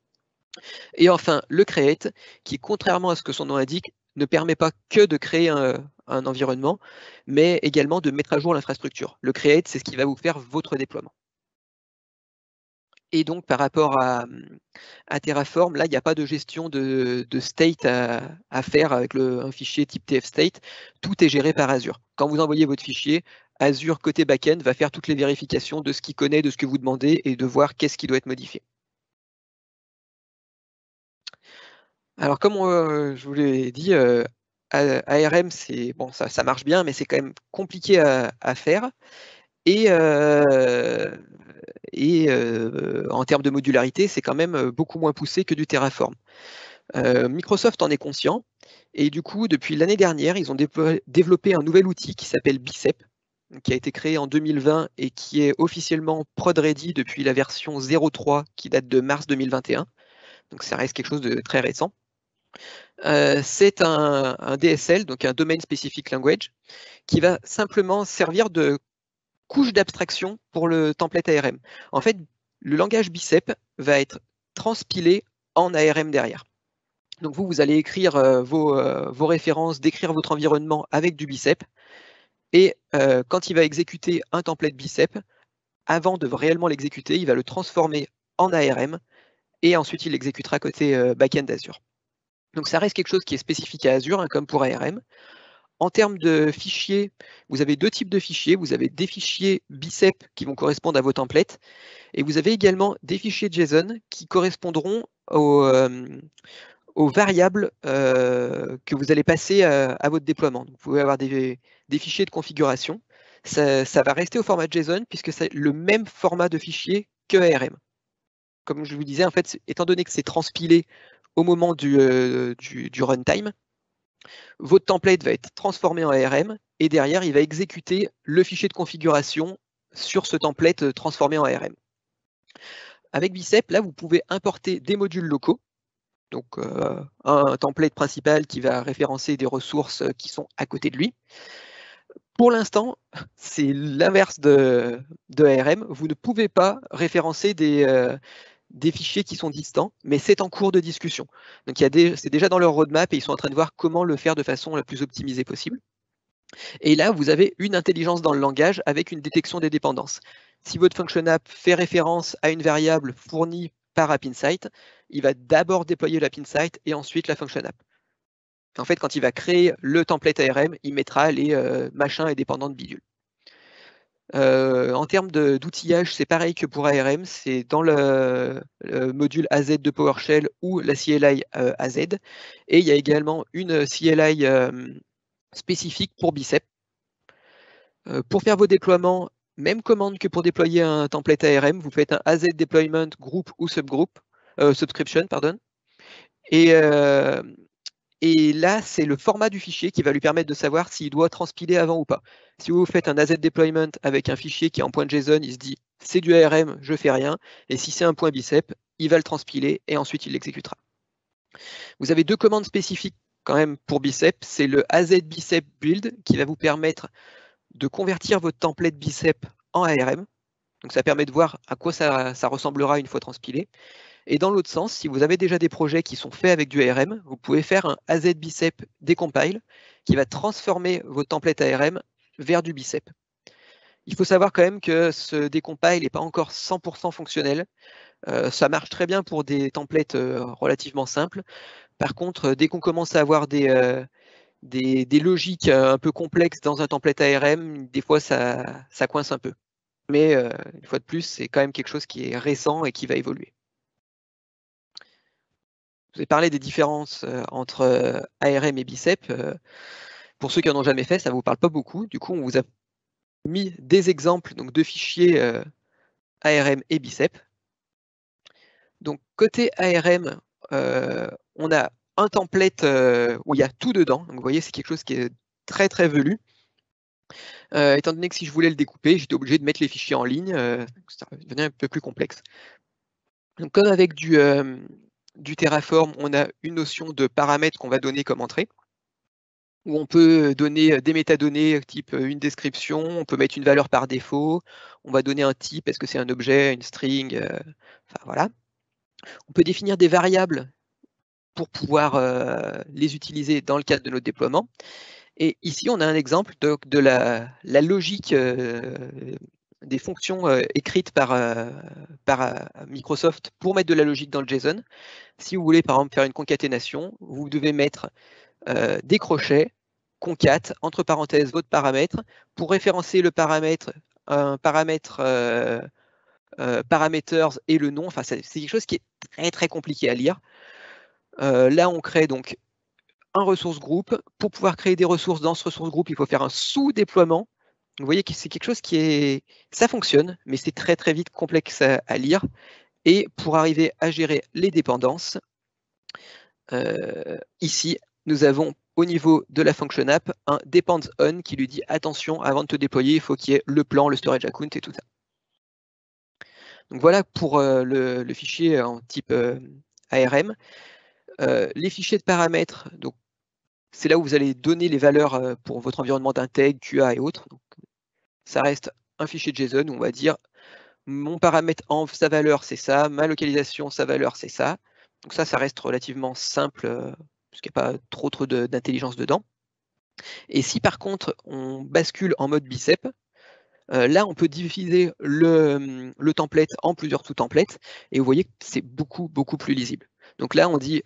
Et enfin, le create, qui contrairement à ce que son nom indique, ne permet pas que de créer un, environnement, mais également de mettre à jour l'infrastructure. Le create, c'est ce qui va vous faire votre déploiement. Et donc, par rapport à, Terraform, là, il n'y a pas de gestion de, state à, faire avec un fichier type tf state. Tout est géré par Azure. Quand vous envoyez votre fichier, Azure côté back-end va faire toutes les vérifications de ce qu'il connaît, de ce que vous demandez et de voir qu'est-ce qui doit être modifié. Alors comme euh, je vous l'ai dit, euh, ARM, c'est bon, ça, marche bien, mais c'est quand même compliqué à, faire. Et, euh, en termes de modularité, c'est quand même beaucoup moins poussé que du Terraform. Microsoft en est conscient et du coup, depuis l'année dernière, ils ont développé un nouvel outil qui s'appelle Bicep, qui a été créé en 2020 et qui est officiellement prod ready depuis la version 0.3 qui date de mars 2021. Donc ça reste quelque chose de très récent. Euh, c'est un, DSL, donc un Domain Specific Language, qui va simplement servir de couche d'abstraction pour le template ARM. En fait, le langage Bicep va être transpilé en ARM derrière. Donc vous, vous allez écrire euh, euh, vos, références, décrire votre environnement avec du Bicep. Et euh, quand il va exécuter un template bicep, avant de réellement l'exécuter, il va le transformer en ARM et ensuite il l'exécutera côté back euh, backend Azure. Donc ça reste quelque chose qui est spécifique à Azure, hein, comme pour ARM. En termes de fichiers, vous avez deux types de fichiers. Vous avez des fichiers bicep qui vont correspondre à vos templates et vous avez également des fichiers JSON qui correspondront aux, euh, aux variables euh, que vous allez passer euh, à, votre déploiement. vous pouvez avoir des, fichiers de configuration. Ça, va rester au format JSON puisque c'est le même format de fichier que ARM. Comme je vous disais, en fait, étant donné que c'est transpilé au moment euh, du, du runtime, votre template va être transformé en ARM et derrière, il va exécuter le fichier de configuration sur ce template transformé en ARM. Avec Bicep, là, vous pouvez importer des modules locaux donc euh, un template principal qui va référencer des ressources euh, qui sont à côté de lui. Pour l'instant, c'est l'inverse de, de, ARM. Vous ne pouvez pas référencer des, euh, des, fichiers qui sont distants, mais c'est en cours de discussion. Donc c'est déjà dans leur roadmap et ils sont en train de voir comment le faire de façon la plus optimisée possible. Et là, vous avez une intelligence dans le langage avec une détection des dépendances. Si votre function app fait référence à une variable fournie par App Insight, il va d'abord déployer l'App Site et ensuite la Function App. En fait, quand il va créer le template ARM, il mettra les euh, machins et dépendants de bidule. Euh, en termes d'outillage, c'est pareil que pour ARM, c'est dans le, module AZ de PowerShell ou la CLI euh, AZ. Et il y a également une CLI spécifique pour Bicep. pour faire vos déploiements, même commande que pour déployer un template ARM, vous faites un AZ deployment group ou subgroup, euh, subscription, pardon. Euh, et, là, c'est le format du fichier qui va lui permettre de savoir s'il doit transpiler avant ou pas. Si vous faites un AZ deployment avec un fichier qui est en point JSON, il se dit c'est du ARM, je fais rien. Et si c'est un point bicep, il va le transpiler et ensuite il l'exécutera. Vous avez deux commandes spécifiques quand même pour bicep. C'est le AZ bicep build qui va vous permettre de convertir votre template bicep en ARM. Donc ça permet de voir à quoi ça, ressemblera une fois transpilé. Et dans l'autre sens, si vous avez déjà des projets qui sont faits avec du ARM, vous pouvez faire un AZ bicep décompile qui va transformer votre template ARM vers du bicep. Il faut savoir quand même que ce décompile n'est pas encore 100% fonctionnel. Euh, ça marche très bien pour des templates euh, relativement simples. Par contre, euh, dès qu'on commence à avoir des, des, logiques euh, un peu complexes dans un template ARM, des fois ça, ça coince un peu. Mais euh, une fois de plus, c'est quand même quelque chose qui est récent et qui va évoluer. vous ai parlé des différences euh, entre ARM et Bicep. Pour ceux qui n'en ont jamais fait, ça ne vous parle pas beaucoup. Du coup, on vous a mis des exemples donc, de fichiers ARM et Bicep. Donc, côté ARM, on a un template euh, où il y a tout dedans. vous voyez, c'est quelque chose qui est très très velu. Euh, étant donné que si je voulais le découper, j'étais obligé de mettre les fichiers en ligne, euh, ça devenait un peu plus complexe. Donc, comme avec du, Terraform, on a une notion de paramètres qu'on va donner comme entrée, où on peut donner des métadonnées type une description, on peut mettre une valeur par défaut, on va donner un type, est-ce que c'est un objet, une string, enfin voilà. On peut définir des variables pour pouvoir euh, les utiliser dans le cadre de notre déploiement. Et ici, on a un exemple de, de la, la, logique euh, des fonctions euh, écrites par, par Microsoft pour mettre de la logique dans le JSON. Si vous voulez, par exemple, faire une concaténation, vous devez mettre des crochets, concat, entre parenthèses, votre paramètre. Pour référencer le paramètre, un paramètre parameters et le nom, enfin, c'est quelque chose qui est très, très compliqué à lire. Euh, là, on crée donc un ressource groupe. Pour pouvoir créer des ressources dans ce ressource groupe, il faut faire un sous-déploiement. Vous voyez que c'est quelque chose qui est... Ça fonctionne, mais c'est très très vite complexe à, lire. Et pour arriver à gérer les dépendances, euh, ici, nous avons au niveau de la function app un depends on qui lui dit attention, avant de te déployer, il faut qu'il y ait le plan, le storage account et tout ça. Donc voilà pour euh, le, fichier en type ARM. Euh, les fichiers de paramètres, donc c'est là où vous allez donner les valeurs euh, pour votre environnement d'integ, QA et autres. ça reste un fichier JSON où on va dire mon paramètre en sa valeur c'est ça, ma localisation, sa valeur c'est ça. Donc ça, ça reste relativement simple euh, puisqu'il n'y a pas trop, trop d'intelligence dedans. Et si par contre on bascule en mode bicep, là on peut diviser le, le template en plusieurs sous-templates et vous voyez que c'est beaucoup beaucoup plus lisible. Donc là on dit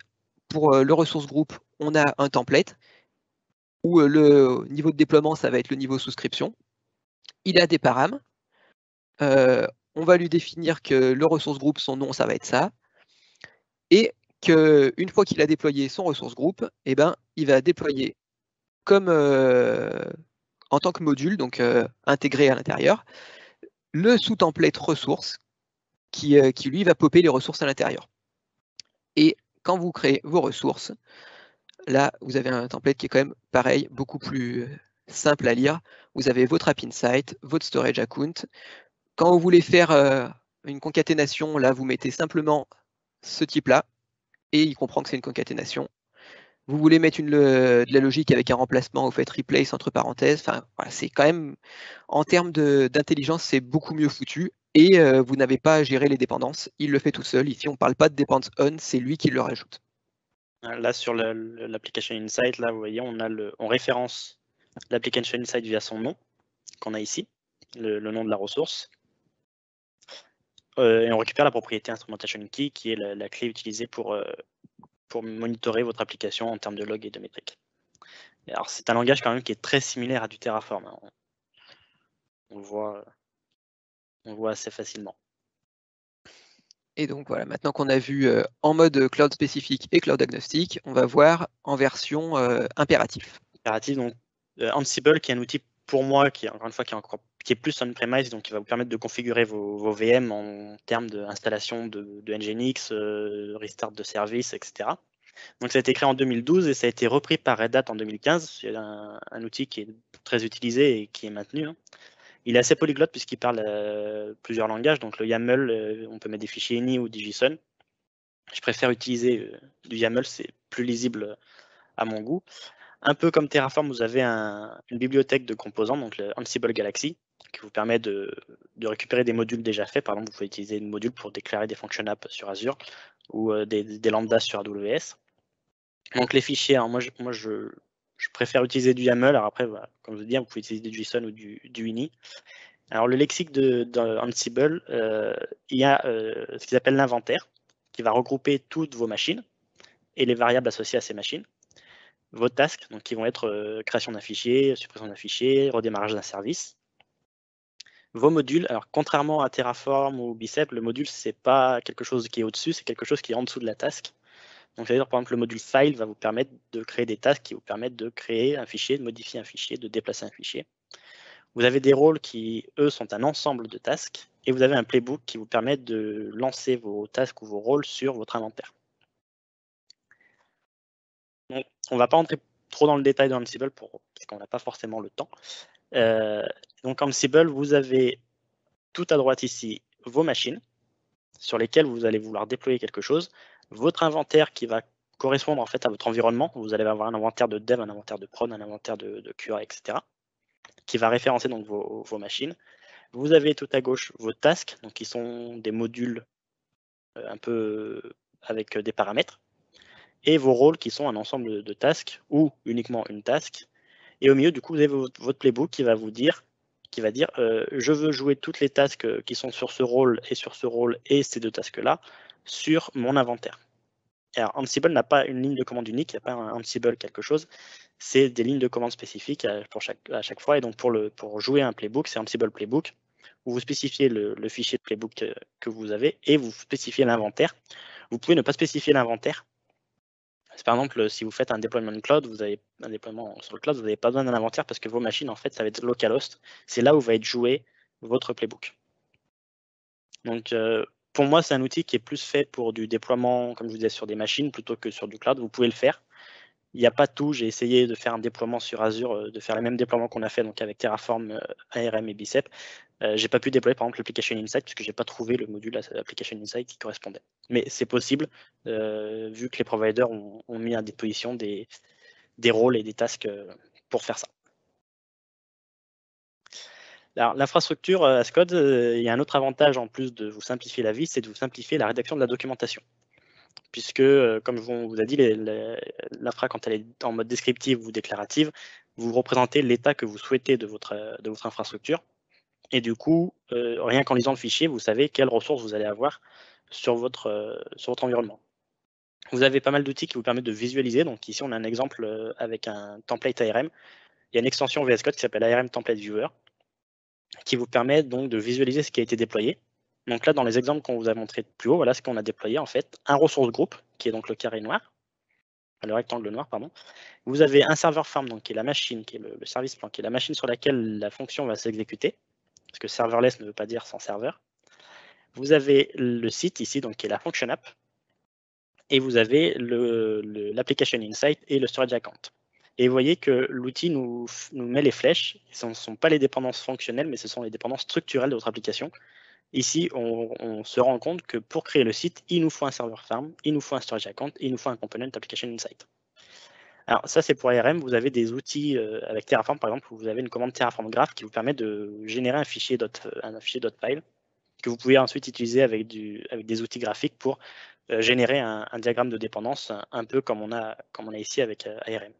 pour euh, le ressource groupe, on a un template où euh, le niveau de déploiement, ça va être le niveau souscription. Il a des paramètres. Euh, on va lui définir que le ressource groupe, son nom, ça va être ça. Et qu'une fois qu'il a déployé son ressource groupe, et eh ben, il va déployer comme en tant que module, donc intégré à l'intérieur, le sous-template ressources qui, qui, lui, va popper les ressources à l'intérieur. Et quand vous créez vos ressources, là, vous avez un template qui est quand même pareil, beaucoup plus euh, simple à lire. Vous avez votre App Insight, votre Storage Account. Quand vous voulez faire euh, une concaténation, là, vous mettez simplement ce type-là, et il comprend que c'est une concaténation. Vous voulez mettre une, euh, de la logique avec un remplacement, vous faites replace entre parenthèses. Enfin, c'est quand même, en termes d'intelligence, c'est beaucoup mieux foutu et euh, vous n'avez pas à gérer les dépendances. Il le fait tout seul. Ici, on ne parle pas de dépendance on, c'est lui qui le rajoute. Euh, là, sur l'application Insight, là, vous voyez, on, référence l'application Insight via son nom, qu'on a ici, le, nom de la ressource. Euh, et on récupère la propriété Instrumentation Key, qui est la, clé utilisée pour, pour monitorer votre application en termes de log et de métriques. Alors, c'est un langage quand même qui est très similaire à du Terraform. Hein. On, voit on voit assez facilement. Et donc voilà, maintenant qu'on a vu euh, en mode cloud spécifique et cloud agnostique, on va voir en version euh, impérative. impératif. donc euh, Ansible qui est un outil pour moi qui est encore une fois qui est plus on-premise, donc qui va vous permettre de configurer vos, VM en termes d'installation de, de, Nginx, restart de service, etc. Donc ça a été créé en 2012 et ça a été repris par Red Hat en 2015. C'est un, outil qui est très utilisé et qui est maintenu. Hein. Il est assez polyglotte puisqu'il parle euh, plusieurs langages. Donc le YAML, euh, on peut mettre des fichiers ENI ou DigiSun. Je préfère utiliser euh, du YAML, c'est plus lisible à mon goût. Un peu comme Terraform, vous avez une bibliothèque de composants, donc le Ansible Galaxy, qui vous permet de, récupérer des modules déjà faits. Par exemple, vous pouvez utiliser une module pour déclarer des function apps sur Azure ou des, lambdas sur AWS. Donc les fichiers, moi, hein, moi je, je préfère utiliser du YAML. Alors après, comme je vous dis, vous pouvez utiliser du JSON ou du, du Alors le lexique de, euh, il y a euh, ce qu'ils appellent l'inventaire, qui va regrouper toutes vos machines et les variables associées à ces machines. Vos tasks, donc qui vont être euh, création d'un fichier, suppression d'un fichier, redémarrage d'un service. Vos modules, alors contrairement à Terraform ou Bicep, le module, c'est pas quelque chose qui est au-dessus, c'est quelque chose qui est en dessous de la task. Donc, c'est-à-dire, par exemple, le module file va vous permettre de créer des tasks qui vous permettent de créer un fichier, de modifier un fichier, de déplacer un fichier. Vous avez des rôles qui, eux, sont un ensemble de tasks, et vous avez un playbook qui vous permet de lancer vos tasks ou vos rôles sur votre inventaire. on ne va pas entrer trop dans le détail dans Ansible pour, parce qu'on n'a pas forcément le temps. Euh, donc, Ansible, vous avez tout à droite ici vos machines sur lesquelles vous allez vouloir déployer quelque chose votre inventaire qui va correspondre en fait à votre environnement. Vous allez avoir un inventaire de dev, un inventaire de prod, un inventaire de, cure, etc. qui va référencer donc vos, machines. Vous avez tout à gauche vos tasks, donc qui sont des modules euh, un peu euh, avec euh, des paramètres, et vos rôles qui sont un ensemble de, tasks ou uniquement une task. Et au milieu, du coup, vous avez votre playbook qui va vous dire qui va dire euh, je veux jouer toutes les tasks euh, qui sont sur ce rôle et sur ce rôle et ces deux tasks-là sur mon inventaire. alors, Ansible n'a pas une ligne de commande unique, il n'y a pas un Ansible quelque chose, c'est des lignes de commande spécifiques à, pour chaque, à chaque fois. Et donc, pour, le, pour jouer un playbook, c'est Ansible Playbook, où vous spécifiez le, fichier de playbook euh, que, vous avez et vous spécifiez l'inventaire. Vous pouvez ne pas spécifier l'inventaire par exemple, euh, si vous faites un déploiement cloud, vous avez un déploiement sur le cloud, vous n'avez pas besoin d'un inventaire parce que vos machines, en fait, ça va être localhost. C'est là où va être joué votre playbook. Donc, euh, pour moi, c'est un outil qui est plus fait pour du déploiement, comme je vous disais, sur des machines plutôt que sur du cloud. Vous pouvez le faire. Il n'y a pas tout. J'ai essayé de faire un déploiement sur Azure, euh, de faire les mêmes déploiements qu'on a fait donc avec Terraform, ARM et Bicep. Je euh, j'ai pas pu déployer par exemple l'application Insight puisque je j'ai pas trouvé le module application Insight qui correspondait. Mais c'est possible euh, vu que les providers ont, mis à disposition des, rôles et des tasks euh, pour faire ça. Alors l'infrastructure Ascode, il y a un autre avantage en plus de vous simplifier la vie, c'est de vous simplifier la rédaction de la documentation puisque, comme on vous a dit, l'infra, quand elle est en mode descriptive ou déclarative, vous représentez l'état que vous souhaitez de votre, de votre infrastructure. Et du coup, euh, rien qu'en lisant le fichier, vous savez quelles ressources vous allez avoir sur votre, euh, sur votre environnement. Vous avez pas mal d'outils qui vous permettent de visualiser. Donc ici, on a un exemple euh, avec un template ARM. Il y a une extension VS Code qui s'appelle ARM Template Viewer qui vous permet donc de visualiser ce qui a été déployé. Donc là, dans les exemples qu'on vous a montrés plus haut, voilà ce qu'on a déployé en fait. Un ressource groupe, qui est donc le carré noir, le rectangle noir, pardon. Vous avez un serveur farm, donc qui est la machine, qui est le service plan, qui est la machine sur laquelle la fonction va s'exécuter parce que serverless ne veut pas dire sans serveur. Vous avez le site ici, donc qui est la function app, et vous avez l'application insight et le storage account. Et vous voyez que l'outil nous, met les flèches. Ce ne sont pas les dépendances fonctionnelles, mais ce sont les dépendances structurelles de votre application. Ici, on, se rend compte que pour créer le site, il nous faut un serveur farm, il nous faut un storage account, il nous faut un component application insight. Alors ça, c'est pour ARM. Vous avez des outils euh, avec Terraform, par exemple, où vous avez une commande Terraform Graph qui vous permet de générer un fichier dot, euh, un que vous pouvez ensuite utiliser avec, des outils graphiques pour euh, générer un, diagramme de dépendance, un, peu comme on a, ici avec ARM.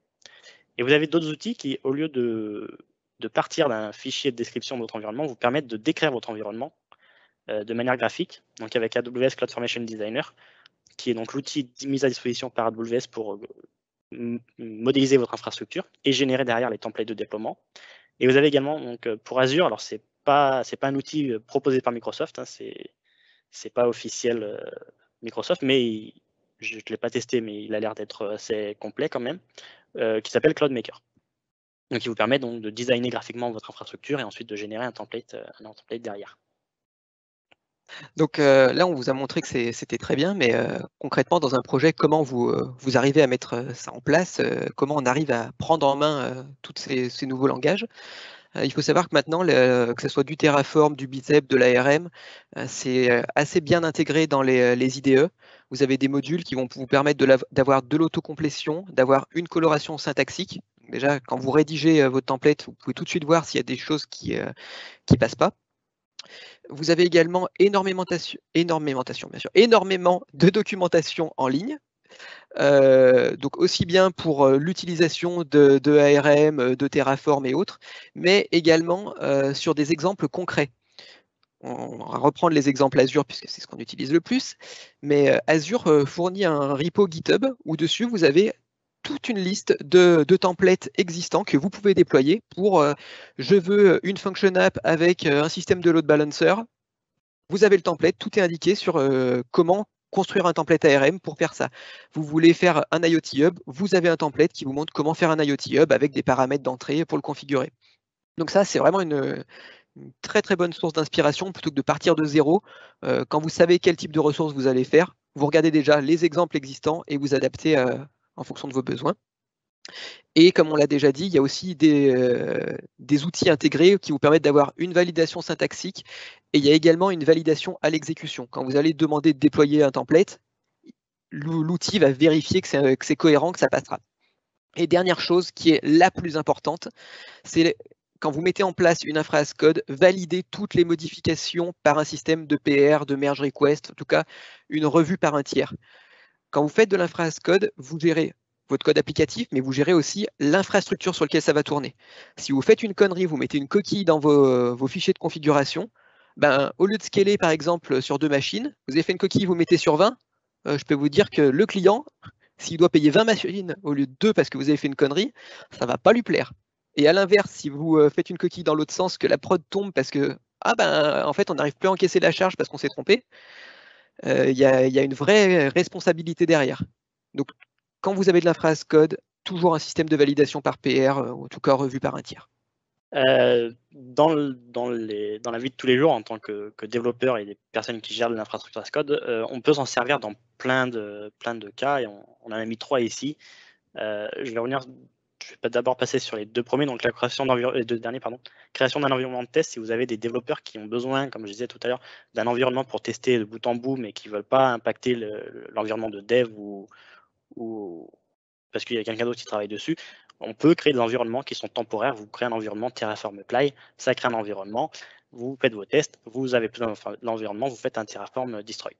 Et vous avez d'autres outils qui, au lieu de, de partir d'un fichier de description de votre environnement, vous permettent de décrire votre environnement de manière graphique, donc avec AWS CloudFormation Designer, qui est donc l'outil mis à disposition par AWS pour modéliser votre infrastructure et générer derrière les templates de déploiement. Et vous avez également, donc, euh, pour Azure, alors c'est pas, c'est pas un outil euh, proposé par Microsoft, hein, c'est, c'est pas officiel euh, Microsoft, mais je ne l'ai pas testé, mais il a l'air d'être assez complet quand même, qui s'appelle CloudMaker. Donc, il vous permet donc de designer graphiquement votre infrastructure et ensuite de générer un template, un template derrière. Donc euh, là, on vous a montré que c'était très bien, mais euh, concrètement, dans un projet, comment vous, euh, arrivez à mettre ça en place Comment on arrive à prendre en main tous ces, nouveaux langages Il faut savoir que maintenant, que ce soit du Terraform, du Bicep, de l'ARM, c'est assez bien intégré dans les, les, IDE. Vous avez des modules qui vont vous permettre d'avoir de l'autocomplétion, d'avoir une coloration syntaxique. Déjà, quand vous rédigez votre template, vous pouvez tout de suite voir s'il y a des choses qui ne passent pas. Vous avez également énormément, énormément, bien énormément de documentation en ligne. Euh, donc aussi bien pour euh, l'utilisation de, ARM, euh, de Terraform et autres, mais également sur des exemples concrets. On va reprendre les exemples Azure puisque c'est ce qu'on utilise le plus, mais Azure fournit un repo GitHub où dessus vous avez toute une liste de, templates existants que vous pouvez déployer pour euh, je veux une function app avec euh, un système de load balancer. Vous avez le template, tout est indiqué sur euh, comment construire un template ARM pour faire ça. Vous voulez faire un IoT Hub, vous avez un template qui vous montre comment faire un IoT Hub avec des paramètres d'entrée pour le configurer. Donc ça, c'est vraiment une, très très bonne source d'inspiration plutôt que de partir de zéro. quand vous savez quel type de ressources vous allez faire, vous regardez déjà les exemples existants et vous adaptez en fonction de vos besoins. Et comme on l'a déjà dit, il y a aussi euh, des, outils intégrés qui vous permettent d'avoir une validation syntaxique et il y a également une validation à l'exécution. Quand vous allez demander de déployer un template, l'outil va vérifier euh, que c'est cohérent, que ça passera. Et dernière chose qui est la plus importante, c'est quand vous mettez en place une infrastructure code, validez toutes les modifications par un système de PR, de merge request, en tout cas une revue par un tiers. Quand vous faites de l'infrastructure code vous gérez votre code applicatif, mais vous gérez aussi l'infrastructure sur laquelle ça va tourner. Si vous faites une connerie, vous mettez une coquille dans vos, euh, fichiers de configuration, ben, au lieu de scaler par exemple sur deux machines, vous avez fait une coquille, vous mettez sur 20, euh, je peux vous dire que le client, s'il doit payer 20 machines au lieu de 2 parce que vous avez fait une connerie, ça ne va pas lui plaire. Et à l'inverse, si vous euh, faites une coquille dans l'autre sens, que la prod tombe parce que ah ben en fait on n'arrive plus à encaisser la charge parce qu'on s'est trompé, euh, il y, a une vraie responsabilité derrière. Donc, quand vous avez de l'infrastructure code, toujours un système de validation par PR, euh, en tout cas revu par un tiers. Euh, dans, dans, la vie de tous les jours, en tant que, développeur et des personnes qui gèrent l'infrastructure as code, on peut s'en servir dans plein de, plein de cas, et on, en a mis trois ici. je vais revenir je vais d'abord passer sur les deux premiers, donc la création pardon, création d'un environnement de test. Si vous avez des développeurs qui ont besoin, comme je disais tout à l'heure, d'un environnement pour tester de bout en bout, mais qui ne veulent pas impacter l'environnement de dev ou, parce qu'il y a quelqu'un d'autre qui travaille dessus, on peut créer des environnements qui sont temporaires. Vous créez un environnement Terraform Apply, ça crée un environnement, vous faites vos tests, vous avez besoin de l'environnement, vous faites un Terraform Destroy.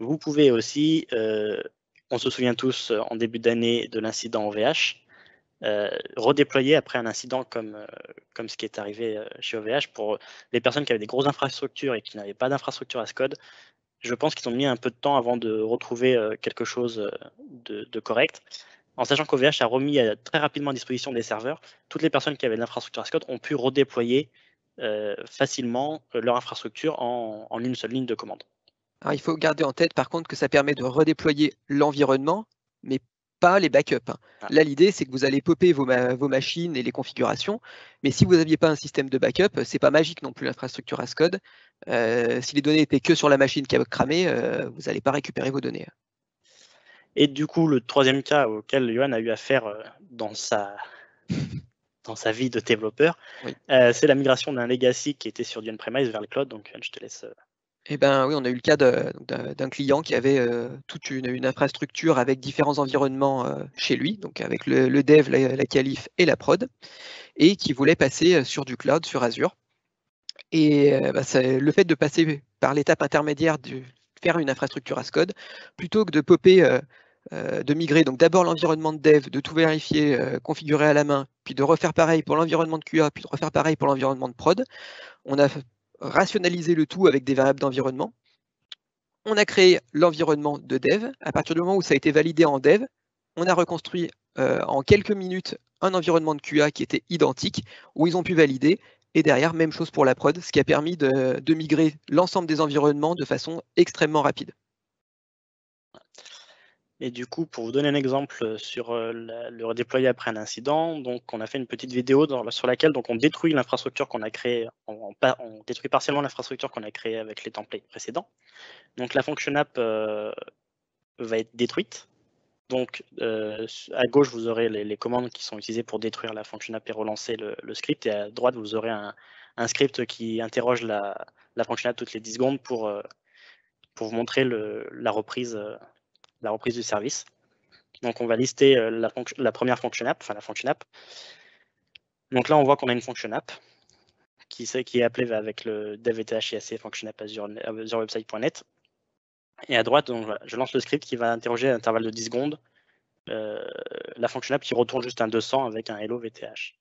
Vous pouvez aussi, euh, on se souvient tous euh, en début d'année de l'incident en VH, euh, redéployer après un incident comme, euh, comme ce qui est arrivé euh, chez OVH. Pour les personnes qui avaient des grosses infrastructures et qui n'avaient pas d'infrastructure à code, je pense qu'ils ont mis un peu de temps avant de retrouver quelque chose de, correct. En sachant qu'OVH a remis très rapidement à disposition des serveurs, toutes les personnes qui avaient de l'infrastructure à code ont pu redéployer facilement leur infrastructure en, une seule ligne de commande. Alors, il faut garder en tête par contre que ça permet de redéployer l'environnement, mais pas les backups. Hein. Ah. Là, l'idée, c'est que vous allez popper vos, machines et les configurations, mais si vous n'aviez pas un système de backup, c'est pas magique non plus l'infrastructure as code. Euh, si les données étaient que sur la machine qui a cramé, euh, vous n'allez pas récupérer vos données. Hein. Et du coup, le troisième cas auquel Johan a eu affaire euh, dans sa, dans sa vie de développeur, c'est la migration d'un legacy qui était sur du on-premise vers le cloud. Donc, je te laisse eh ben oui, on a eu le cas d'un client qui avait euh, toute une, infrastructure avec différents environnements euh, chez lui, donc avec le, dev, la, calife et la prod, et qui voulait passer euh, sur du cloud, sur Azure. Et bah, le fait de passer par l'étape intermédiaire de faire une infrastructure as code, plutôt que de popper, de migrer donc d'abord l'environnement de dev, de tout vérifier, configurer à la main, puis de refaire pareil pour l'environnement de QA, puis de refaire pareil pour l'environnement de prod, on a rationaliser le tout avec des variables d'environnement. On a créé l'environnement de dev. À partir du moment où ça a été validé en dev, on a reconstruit euh, en quelques minutes un environnement de QA qui était identique, où ils ont pu valider. Et derrière, même chose pour la prod, ce qui a permis de migrer l'ensemble des environnements de façon extrêmement rapide. Et du coup, pour vous donner un exemple euh, sur euh, le redéployer après un incident, donc on a fait une petite vidéo sur laquelle donc on détruit l'infrastructure qu'on a créée, on, détruit partiellement l'infrastructure qu'on a créée avec les templates précédents. Donc la fonction app euh, va être détruite. Donc à gauche, vous aurez les, commandes qui sont utilisées pour détruire la fonction app et relancer le, script. Et à droite, vous aurez un, script qui interroge la, la fonction app toutes les 10 secondes pour, pour vous montrer la reprise la reprise du service. Donc on va lister euh, la, première function app, enfin la function app. Donc là, on voit qu'on a une function app qui, qui est appelée avec le devthiac function app euh, Et à droite, donc, je lance le script qui va interroger à intervalle de 10 secondes euh, la function app qui retourne juste un 200 avec un hello VTH.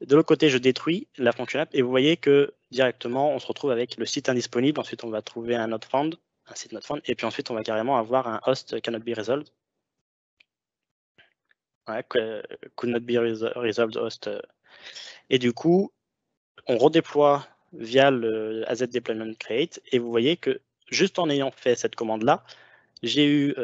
De l'autre côté, je détruis la function app et vous voyez que directement, on se retrouve avec le site indisponible. Ensuite, on va trouver un autre round et puis ensuite, on va carrément avoir un host cannot be resolved. could not be resolved host. Et du coup, on redéploie via le AZ deployment create et vous voyez que juste en ayant fait cette commande-là, j'ai eu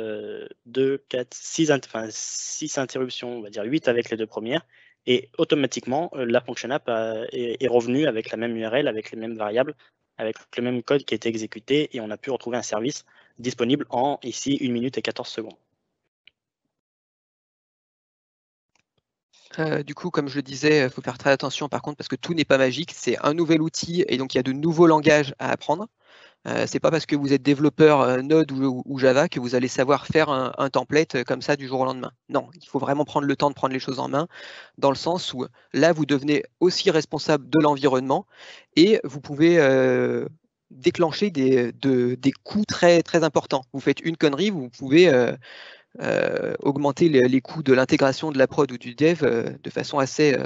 2, 4, 6 interruptions, on va dire 8 avec les deux premières, et automatiquement, la fonction app est, revenue avec la même URL, avec les mêmes variables, avec le même code qui a été exécuté et on a pu retrouver un service disponible en ici 1 minute et 14 secondes. Euh, du coup, comme je le disais, il euh, faut faire très attention par contre parce que tout n'est pas magique. C'est un nouvel outil et donc il y a de nouveaux langages à apprendre. Euh, c'est pas parce que vous êtes développeur euh, Node ou, Java que vous allez savoir faire un, template euh, comme ça du jour au lendemain. Non, il faut vraiment prendre le temps de prendre les choses en main, dans le sens où là, vous devenez aussi responsable de l'environnement et vous pouvez déclencher des, coûts très, très importants. Vous faites une connerie, vous pouvez augmenter les, coûts de l'intégration de la prod ou du dev de façon assez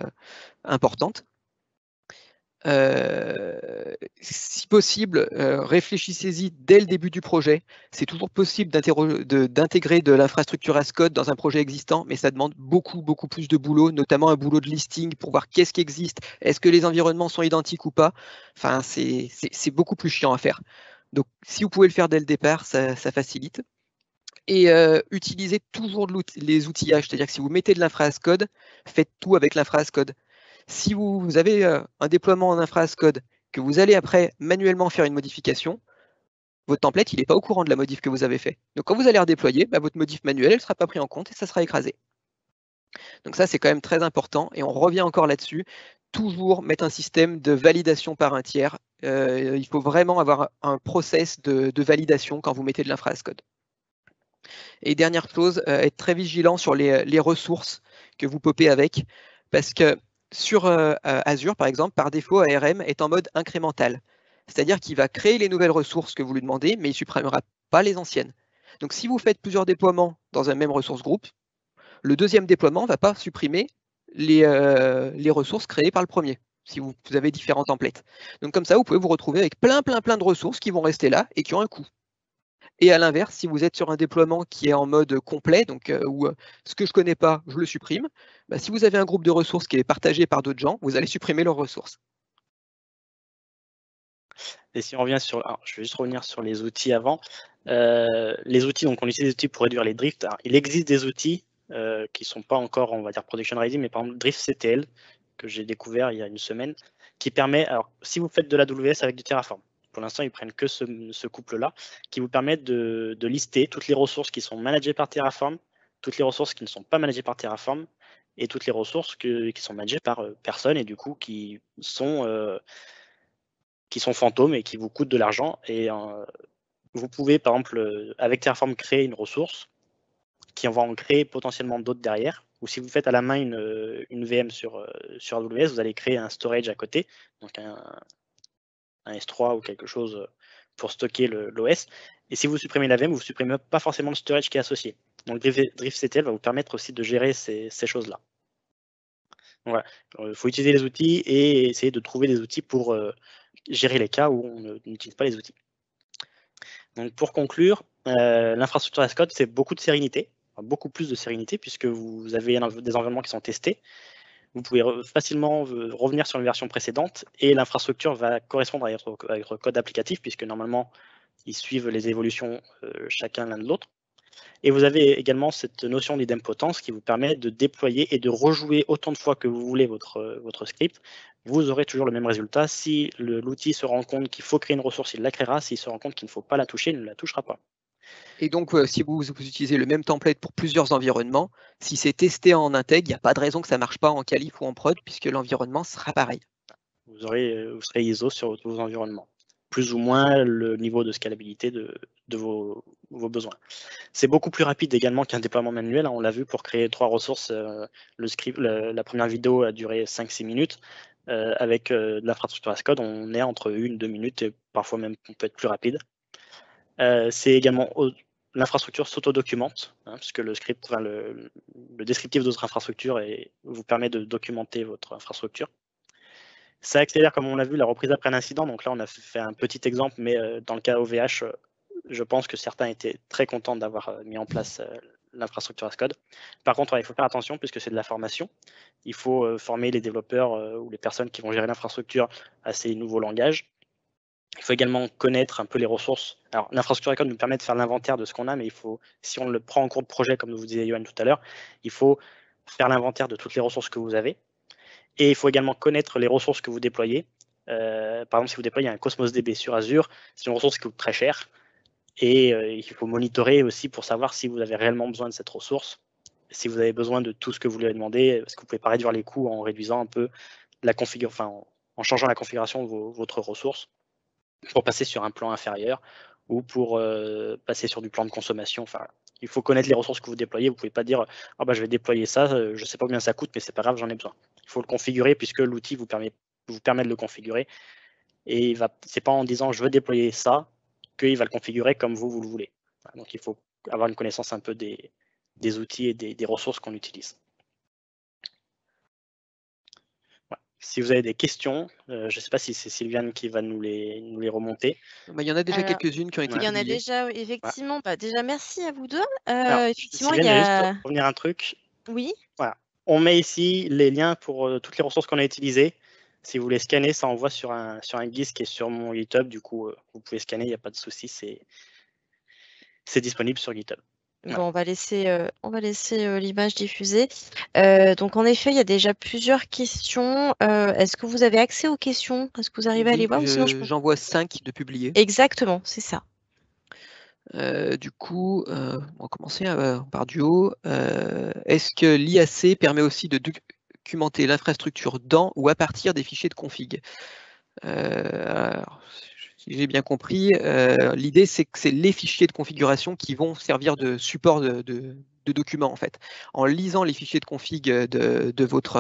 importante. Euh, si possible, euh, réfléchissez-y dès le début du projet. C'est toujours possible d'intégrer de, l'infrastructure as code dans un projet existant, mais ça demande beaucoup, beaucoup plus de boulot, notamment un boulot de listing pour voir qu'est-ce qui existe, est-ce que les environnements sont identiques ou pas. Enfin, c'est beaucoup plus chiant à faire. Donc, si vous pouvez le faire dès le départ, ça, facilite. Et euh, utilisez toujours les outillages, c'est-à-dire que si vous mettez de l'infra as code, faites tout avec l'infra as code. Si vous, avez euh, un déploiement en infra code que vous allez après manuellement faire une modification, votre template, il n'est pas au courant de la modif que vous avez fait. Donc quand vous allez redéployer, bah, votre modif manuelle ne sera pas pris en compte et ça sera écrasé. Donc ça, c'est quand même très important et on revient encore là-dessus. Toujours mettre un système de validation par un tiers. Euh, il faut vraiment avoir un process de, validation quand vous mettez de l'infra code. Et dernière chose, euh, être très vigilant sur les, les ressources que vous popez avec parce que sur euh, euh, Azure, par exemple, par défaut, ARM est en mode incrémental. C'est-à-dire qu'il va créer les nouvelles ressources que vous lui demandez, mais il ne supprimera pas les anciennes. Donc si vous faites plusieurs déploiements dans un même ressource groupe, le deuxième déploiement ne va pas supprimer euh, les, ressources créées par le premier, si vous, vous avez différents templates. Donc comme ça, vous pouvez vous retrouver avec plein, plein, plein de ressources qui vont rester là et qui ont un coût. Et à l'inverse, si vous êtes sur un déploiement qui est en mode complet, donc euh, où euh, ce que je ne connais pas, je le supprime, bah, si vous avez un groupe de ressources qui est partagé par d'autres gens, vous allez supprimer leurs ressources. Et si on revient sur, je vais juste revenir sur les outils avant. Euh, les outils, donc on utilise des outils pour réduire les drifts. il existe des outils qui ne sont pas encore, on va dire, production ready, mais par exemple Drift CTL, que j'ai découvert il y a une semaine, qui permet, alors si vous faites de la WS avec du Terraform, pour l'instant, ils prennent que ce, couple-là, qui vous permet de, lister toutes les ressources qui sont managées par Terraform, toutes les ressources qui ne sont pas managées par Terraform, et toutes les ressources qui sont managées par euh, personne, et du coup, euh, qui sont, fantômes et qui vous coûtent de l'argent. Et euh, vous pouvez, par exemple, avec Terraform, créer une ressource qui en va en créer potentiellement d'autres derrière. Ou si vous faites à la main une, VM sur, sur AWS, vous allez créer un storage à côté, donc un, un S3 ou quelque chose euh, pour stocker l'OS. Et si vous supprimez la VM, vous ne supprimez pas forcément le storage qui est associé. Donc DriftCTL va vous permettre aussi de gérer ces, choses-là. Voilà. Il faut utiliser les outils et essayer de trouver des outils pour euh, gérer les cas où on n'utilise pas les outils. Donc pour conclure, euh, l'infrastructure as code, c'est beaucoup de sérénité, beaucoup plus de sérénité, puisque vous avez des environnements qui sont testés, vous pouvez facilement euh, revenir sur une version précédente et l'infrastructure va correspondre à votre, code applicatif puisque normalement ils suivent les évolutions euh, chacun l'un de l'autre. Et vous avez également cette notion d'idempotence qui vous permet de déployer et de rejouer autant de fois que vous voulez votre, euh, votre script. Vous aurez toujours le même résultat. Si l'outil se rend compte qu'il faut créer une ressource, il la créera. S'il se rend compte qu'il ne faut pas la toucher, il ne la touchera pas. Et donc, euh, si vous, utilisez le même template pour plusieurs environnements, si c'est testé en integ, il n'y a pas de raison que ça ne marche pas en Calif ou en prod, puisque l'environnement sera pareil. Euh, vous, serez ISO sur vos environnements, plus ou moins le niveau de scalabilité de, vos, besoins. C'est beaucoup plus rapide également qu'un déploiement manuel. Hein. On l'a vu pour créer trois ressources. Euh, la, première vidéo a duré 5-6 minutes. avec l'infrastructure as code, on est entre 1-2 minutes et parfois même on peut être plus rapide. Euh, c'est également l'infrastructure s'autodocumente, documente hein, puisque le script, le, descriptif de votre infrastructure vous permet de documenter votre infrastructure. Ça accélère, comme on l'a vu, la reprise après un incident. Donc là, on a fait un petit exemple, mais euh, dans le cas OVH, euh, je pense que certains étaient très contents d'avoir mis en place l'infrastructure Ascode. code. Par contre, il faut faire attention puisque c'est de la formation. Il faut former les développeurs ou les personnes qui vont gérer l'infrastructure à ces nouveaux langages. Il faut également connaître un peu les ressources. Alors, l'infrastructure Icon nous permet de faire l'inventaire de ce qu'on a, mais il faut, si on le prend en cours de projet, comme nous vous disait Johan tout à l'heure, il faut faire l'inventaire de toutes les ressources que vous avez. Et il faut également connaître les ressources que vous déployez. Euh, par exemple, si vous déployez un Cosmos DB sur Azure, c'est une ressource qui coûte très cher. Et euh, il faut monitorer aussi pour savoir si vous avez réellement besoin de cette ressource, si vous avez besoin de tout ce que vous lui avez demandé, parce que vous ne pouvez pas réduire les coûts en réduisant un peu la configuration, enfin, en, changeant la configuration de votre ressource pour passer sur un plan inférieur ou pour euh, passer sur du plan de consommation. Enfin, il faut connaître les ressources que vous déployez. Vous ne pouvez pas dire ah bah, je vais déployer ça, euh, je ne sais pas combien ça coûte, mais c'est pas grave, j'en ai besoin. Il faut le configurer puisque l'outil vous permet, de le configurer. Et ce n'est pas en disant je veux déployer ça qu'il va le configurer comme vous, vous le voulez. Donc il faut avoir une connaissance un peu des, outils et des ressources qu'on utilise. Si vous avez des questions, euh, je ne sais pas si c'est Sylviane qui va nous les, remonter. Bah, il y en a déjà quelques-unes qui ont été. Il y en a déjà, effectivement. Bah, déjà, merci à vous deux. Euh, effectivement, Sylviane, il revenir un truc. Oui. On met ici les liens pour euh, toutes les ressources qu'on a utilisées. Si vous voulez scanner, ça envoie sur un, sur un guise qui est sur mon GitHub. Du coup, vous pouvez scanner, il n'y a pas de souci. C'est disponible sur GitHub. Bon, on va laisser, euh, on va laisser euh, l'image diffuser. Euh, donc, en effet, il y a déjà plusieurs questions. Est-ce que vous avez accès aux questions Est-ce que vous arrivez à les voir J'en je vois cinq de publier Exactement, c'est ça. du coup, on va commencer par du haut. Est-ce que l'IAC permet aussi de documenter l'infrastructure dans ou à partir des fichiers de config si j'ai bien compris. Euh, l'idée, c'est que c'est les fichiers de configuration qui vont servir de support de, de, documents, en fait. En lisant les fichiers de config euh, euh, de, votre,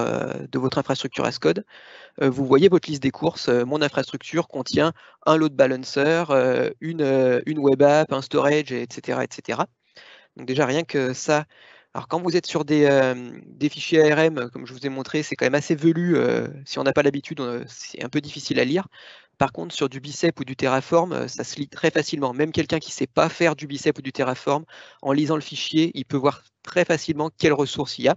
infrastructure as code, vous voyez votre liste des courses. mon infrastructure contient un load balancer, une, une web app, un storage, etc. etc. Donc déjà, rien que ça, alors quand vous êtes sur des, fichiers ARM, comme je vous ai montré, c'est quand même assez velu. si on n'a pas l'habitude, c'est un peu difficile à lire. Par contre, sur du bicep ou du terraform, euh, ça se lit très facilement. Même quelqu'un qui ne sait pas faire du bicep ou du terraform, en lisant le fichier, il peut voir très facilement quelles ressources il y a.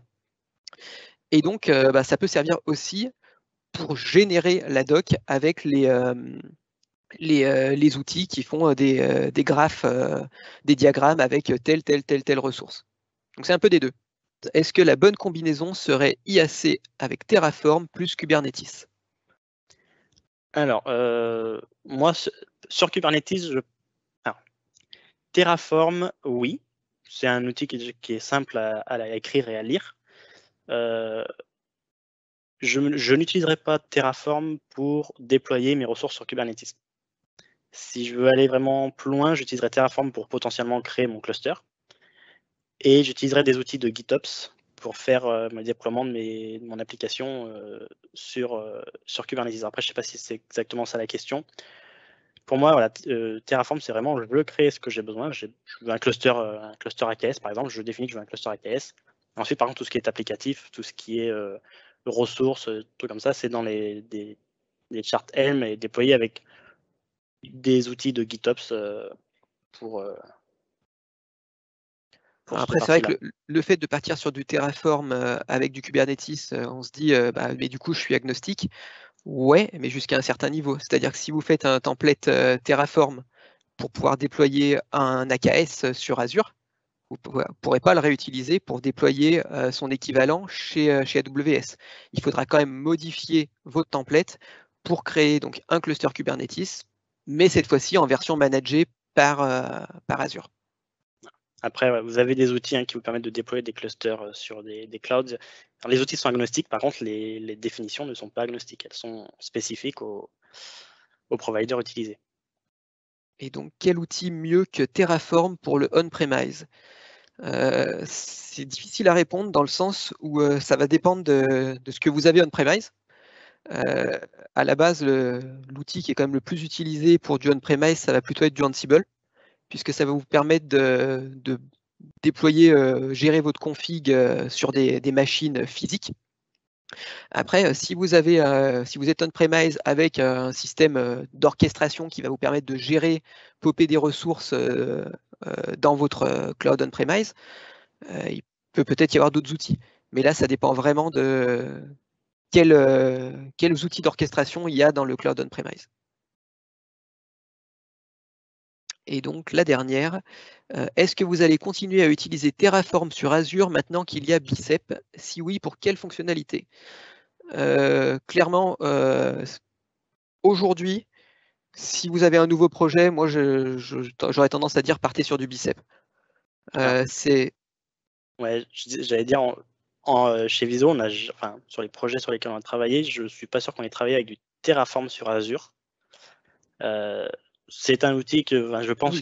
Et donc, euh, bah, ça peut servir aussi pour générer la doc avec les, euh, les, outils qui font des, des graphes, des diagrammes avec telle, telle, telle, telle ressource. Donc, c'est un peu des deux. Est-ce que la bonne combinaison serait IAC avec Terraform plus Kubernetes alors, euh, moi, sur Kubernetes, Terraform, oui. C'est un outil qui, est simple à, écrire et à lire. Euh, je, je n'utiliserai pas Terraform pour déployer mes ressources sur Kubernetes. Si je veux aller vraiment plus loin, j'utiliserai Terraform pour potentiellement créer mon cluster. Et j'utiliserai des outils de GitOps pour faire le euh, déploiement de, mes, de mon application euh, sur, euh, sur Kubernetes. Après, je ne sais pas si c'est exactement ça la question. Pour moi, Terraform, c'est vraiment je veux créer ce que j'ai besoin. Je veux un cluster, un cluster AKS, par exemple, je définis que je veux un cluster AKS. Ensuite, par contre, tout ce qui est applicatif, tout ce qui est ressources, tout comme ça, c'est dans les, des, des chartes Helm et déployé avec des outils de GitOps pour, après, c'est vrai que le, fait de partir sur du Terraform euh, avec du Kubernetes, euh, on se dit, euh, bah, mais du coup, je suis agnostique. Ouais, mais jusqu'à un certain niveau. C'est-à-dire que si vous faites un template Terraform pour pouvoir déployer un AKS sur Azure, vous ne pourrez pas le réutiliser pour déployer son équivalent chez, chez AWS. Il faudra quand même modifier votre template pour créer donc un cluster Kubernetes, mais cette fois-ci en version managée par, par Azure. Après, vous avez des outils hein, qui vous permettent de déployer des clusters euh, sur des, clouds. les outils sont agnostiques, par contre, les, définitions ne sont pas agnostiques, elles sont spécifiques aux providers utilisés. Et donc, quel outil mieux que Terraform pour le on-premise euh, C'est difficile à répondre dans le sens où euh, ça va dépendre de, ce que vous avez on-premise. à la base, l'outil qui est quand même le plus utilisé pour du on-premise, ça va plutôt être du Ansible puisque ça va vous permettre de, déployer, euh, gérer votre config euh, sur des, machines physiques. Après, euh, si vous, avez, si vous êtes on-premise avec un système d'orchestration qui va vous permettre de gérer, popper des ressources dans votre cloud on-premise, il peut peut-être y avoir d'autres outils. Mais là, ça dépend vraiment de quel, quels outils d'orchestration il y a dans le cloud on-premise. Et donc la dernière, euh, est-ce que vous allez continuer à utiliser Terraform sur Azure maintenant qu'il y a Bicep Si oui, pour quelle fonctionnalités euh, Clairement, euh, aujourd'hui, si vous avez un nouveau projet, moi j'aurais tendance à dire partez sur du Bicep. Ah. C'est. Ouais, j'allais dire chez Viso, sur les projets sur lesquels on a travaillé, je suis pas sûr qu'on ait travaillé avec du Terraform sur Azure c'est un outil que je pense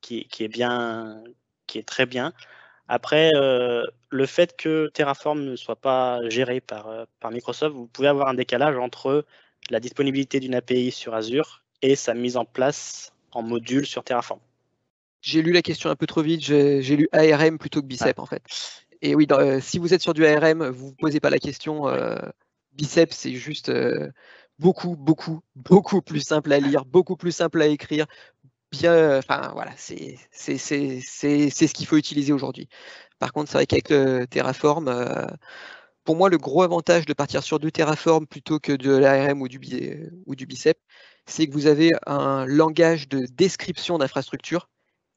qui, qui, est bien, qui est très bien. Après, euh, le fait que Terraform ne soit pas géré euh, par, Microsoft, vous pouvez avoir un décalage entre la disponibilité d'une API sur Azure et sa mise en place en module sur Terraform. J'ai lu la question un peu trop vite, j'ai lu ARM plutôt que Bicep ah. en fait. Et oui, euh, si vous êtes sur du ARM, vous ne vous posez pas la question. Bicep, c'est juste beaucoup, beaucoup, beaucoup plus simple à lire, beaucoup plus simple à écrire. Bien, enfin voilà, c'est ce qu'il faut utiliser aujourd'hui. Par contre, c'est vrai qu'avec euh, Terraform, euh, pour moi, le gros avantage de partir sur du Terraform plutôt que de l'ARM ou du, euh, ou du Bicep, c'est que vous avez un langage de description d'infrastructure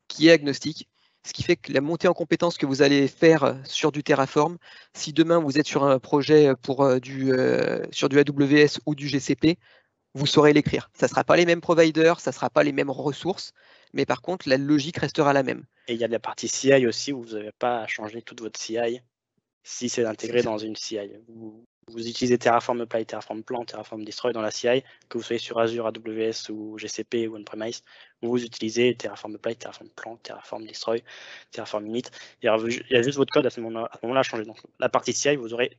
qui est agnostique ce qui fait que la montée en compétences que vous allez faire euh, sur du Terraform, si demain vous êtes sur un projet euh, pour euh, du, sur du AWS ou du GCP, vous saurez l'écrire. Ça ne sera pas les mêmes providers, ça ne sera pas les mêmes ressources, mais par contre, la logique restera la même. Et il y a de la partie CI aussi où vous n'avez pas à changer toute votre CI si c'est intégré dans une CI vous utilisez Terraform Apply, Terraform Plan, Terraform Destroy dans la CI, que vous soyez sur Azure, AWS ou GCP ou on-premise, vous utilisez Terraform Apply, Terraform Plan, Terraform Destroy, Terraform Init. Il y a juste votre code à ce moment-là à, changer. Donc la partie CI, vous aurez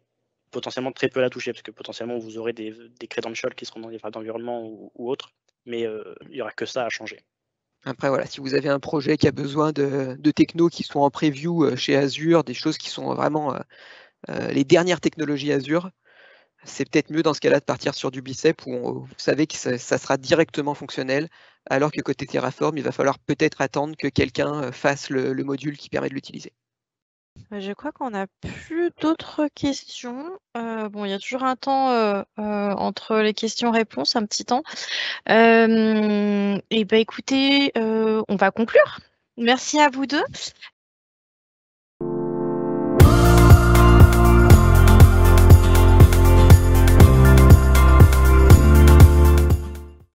potentiellement très peu à la toucher, parce que potentiellement vous aurez des, des credentials qui seront dans des d'environnement ou, ou autres, mais euh, il n'y aura que ça à changer. Après, voilà, si vous avez un projet qui a besoin de, de techno qui sont en preview euh, chez Azure, des choses qui sont vraiment euh, euh, les dernières technologies Azure, c'est peut-être mieux dans ce cas-là de partir sur du bicep où vous savez que ça, sera directement fonctionnel, alors que côté Terraform, il va falloir peut-être attendre que quelqu'un euh, fasse le, module qui permet de l'utiliser. Euh, je crois qu'on n'a plus d'autres questions. bon, il y a toujours un temps entre les questions-réponses, un petit temps. et ben, écoutez, on va conclure. Merci à vous deux.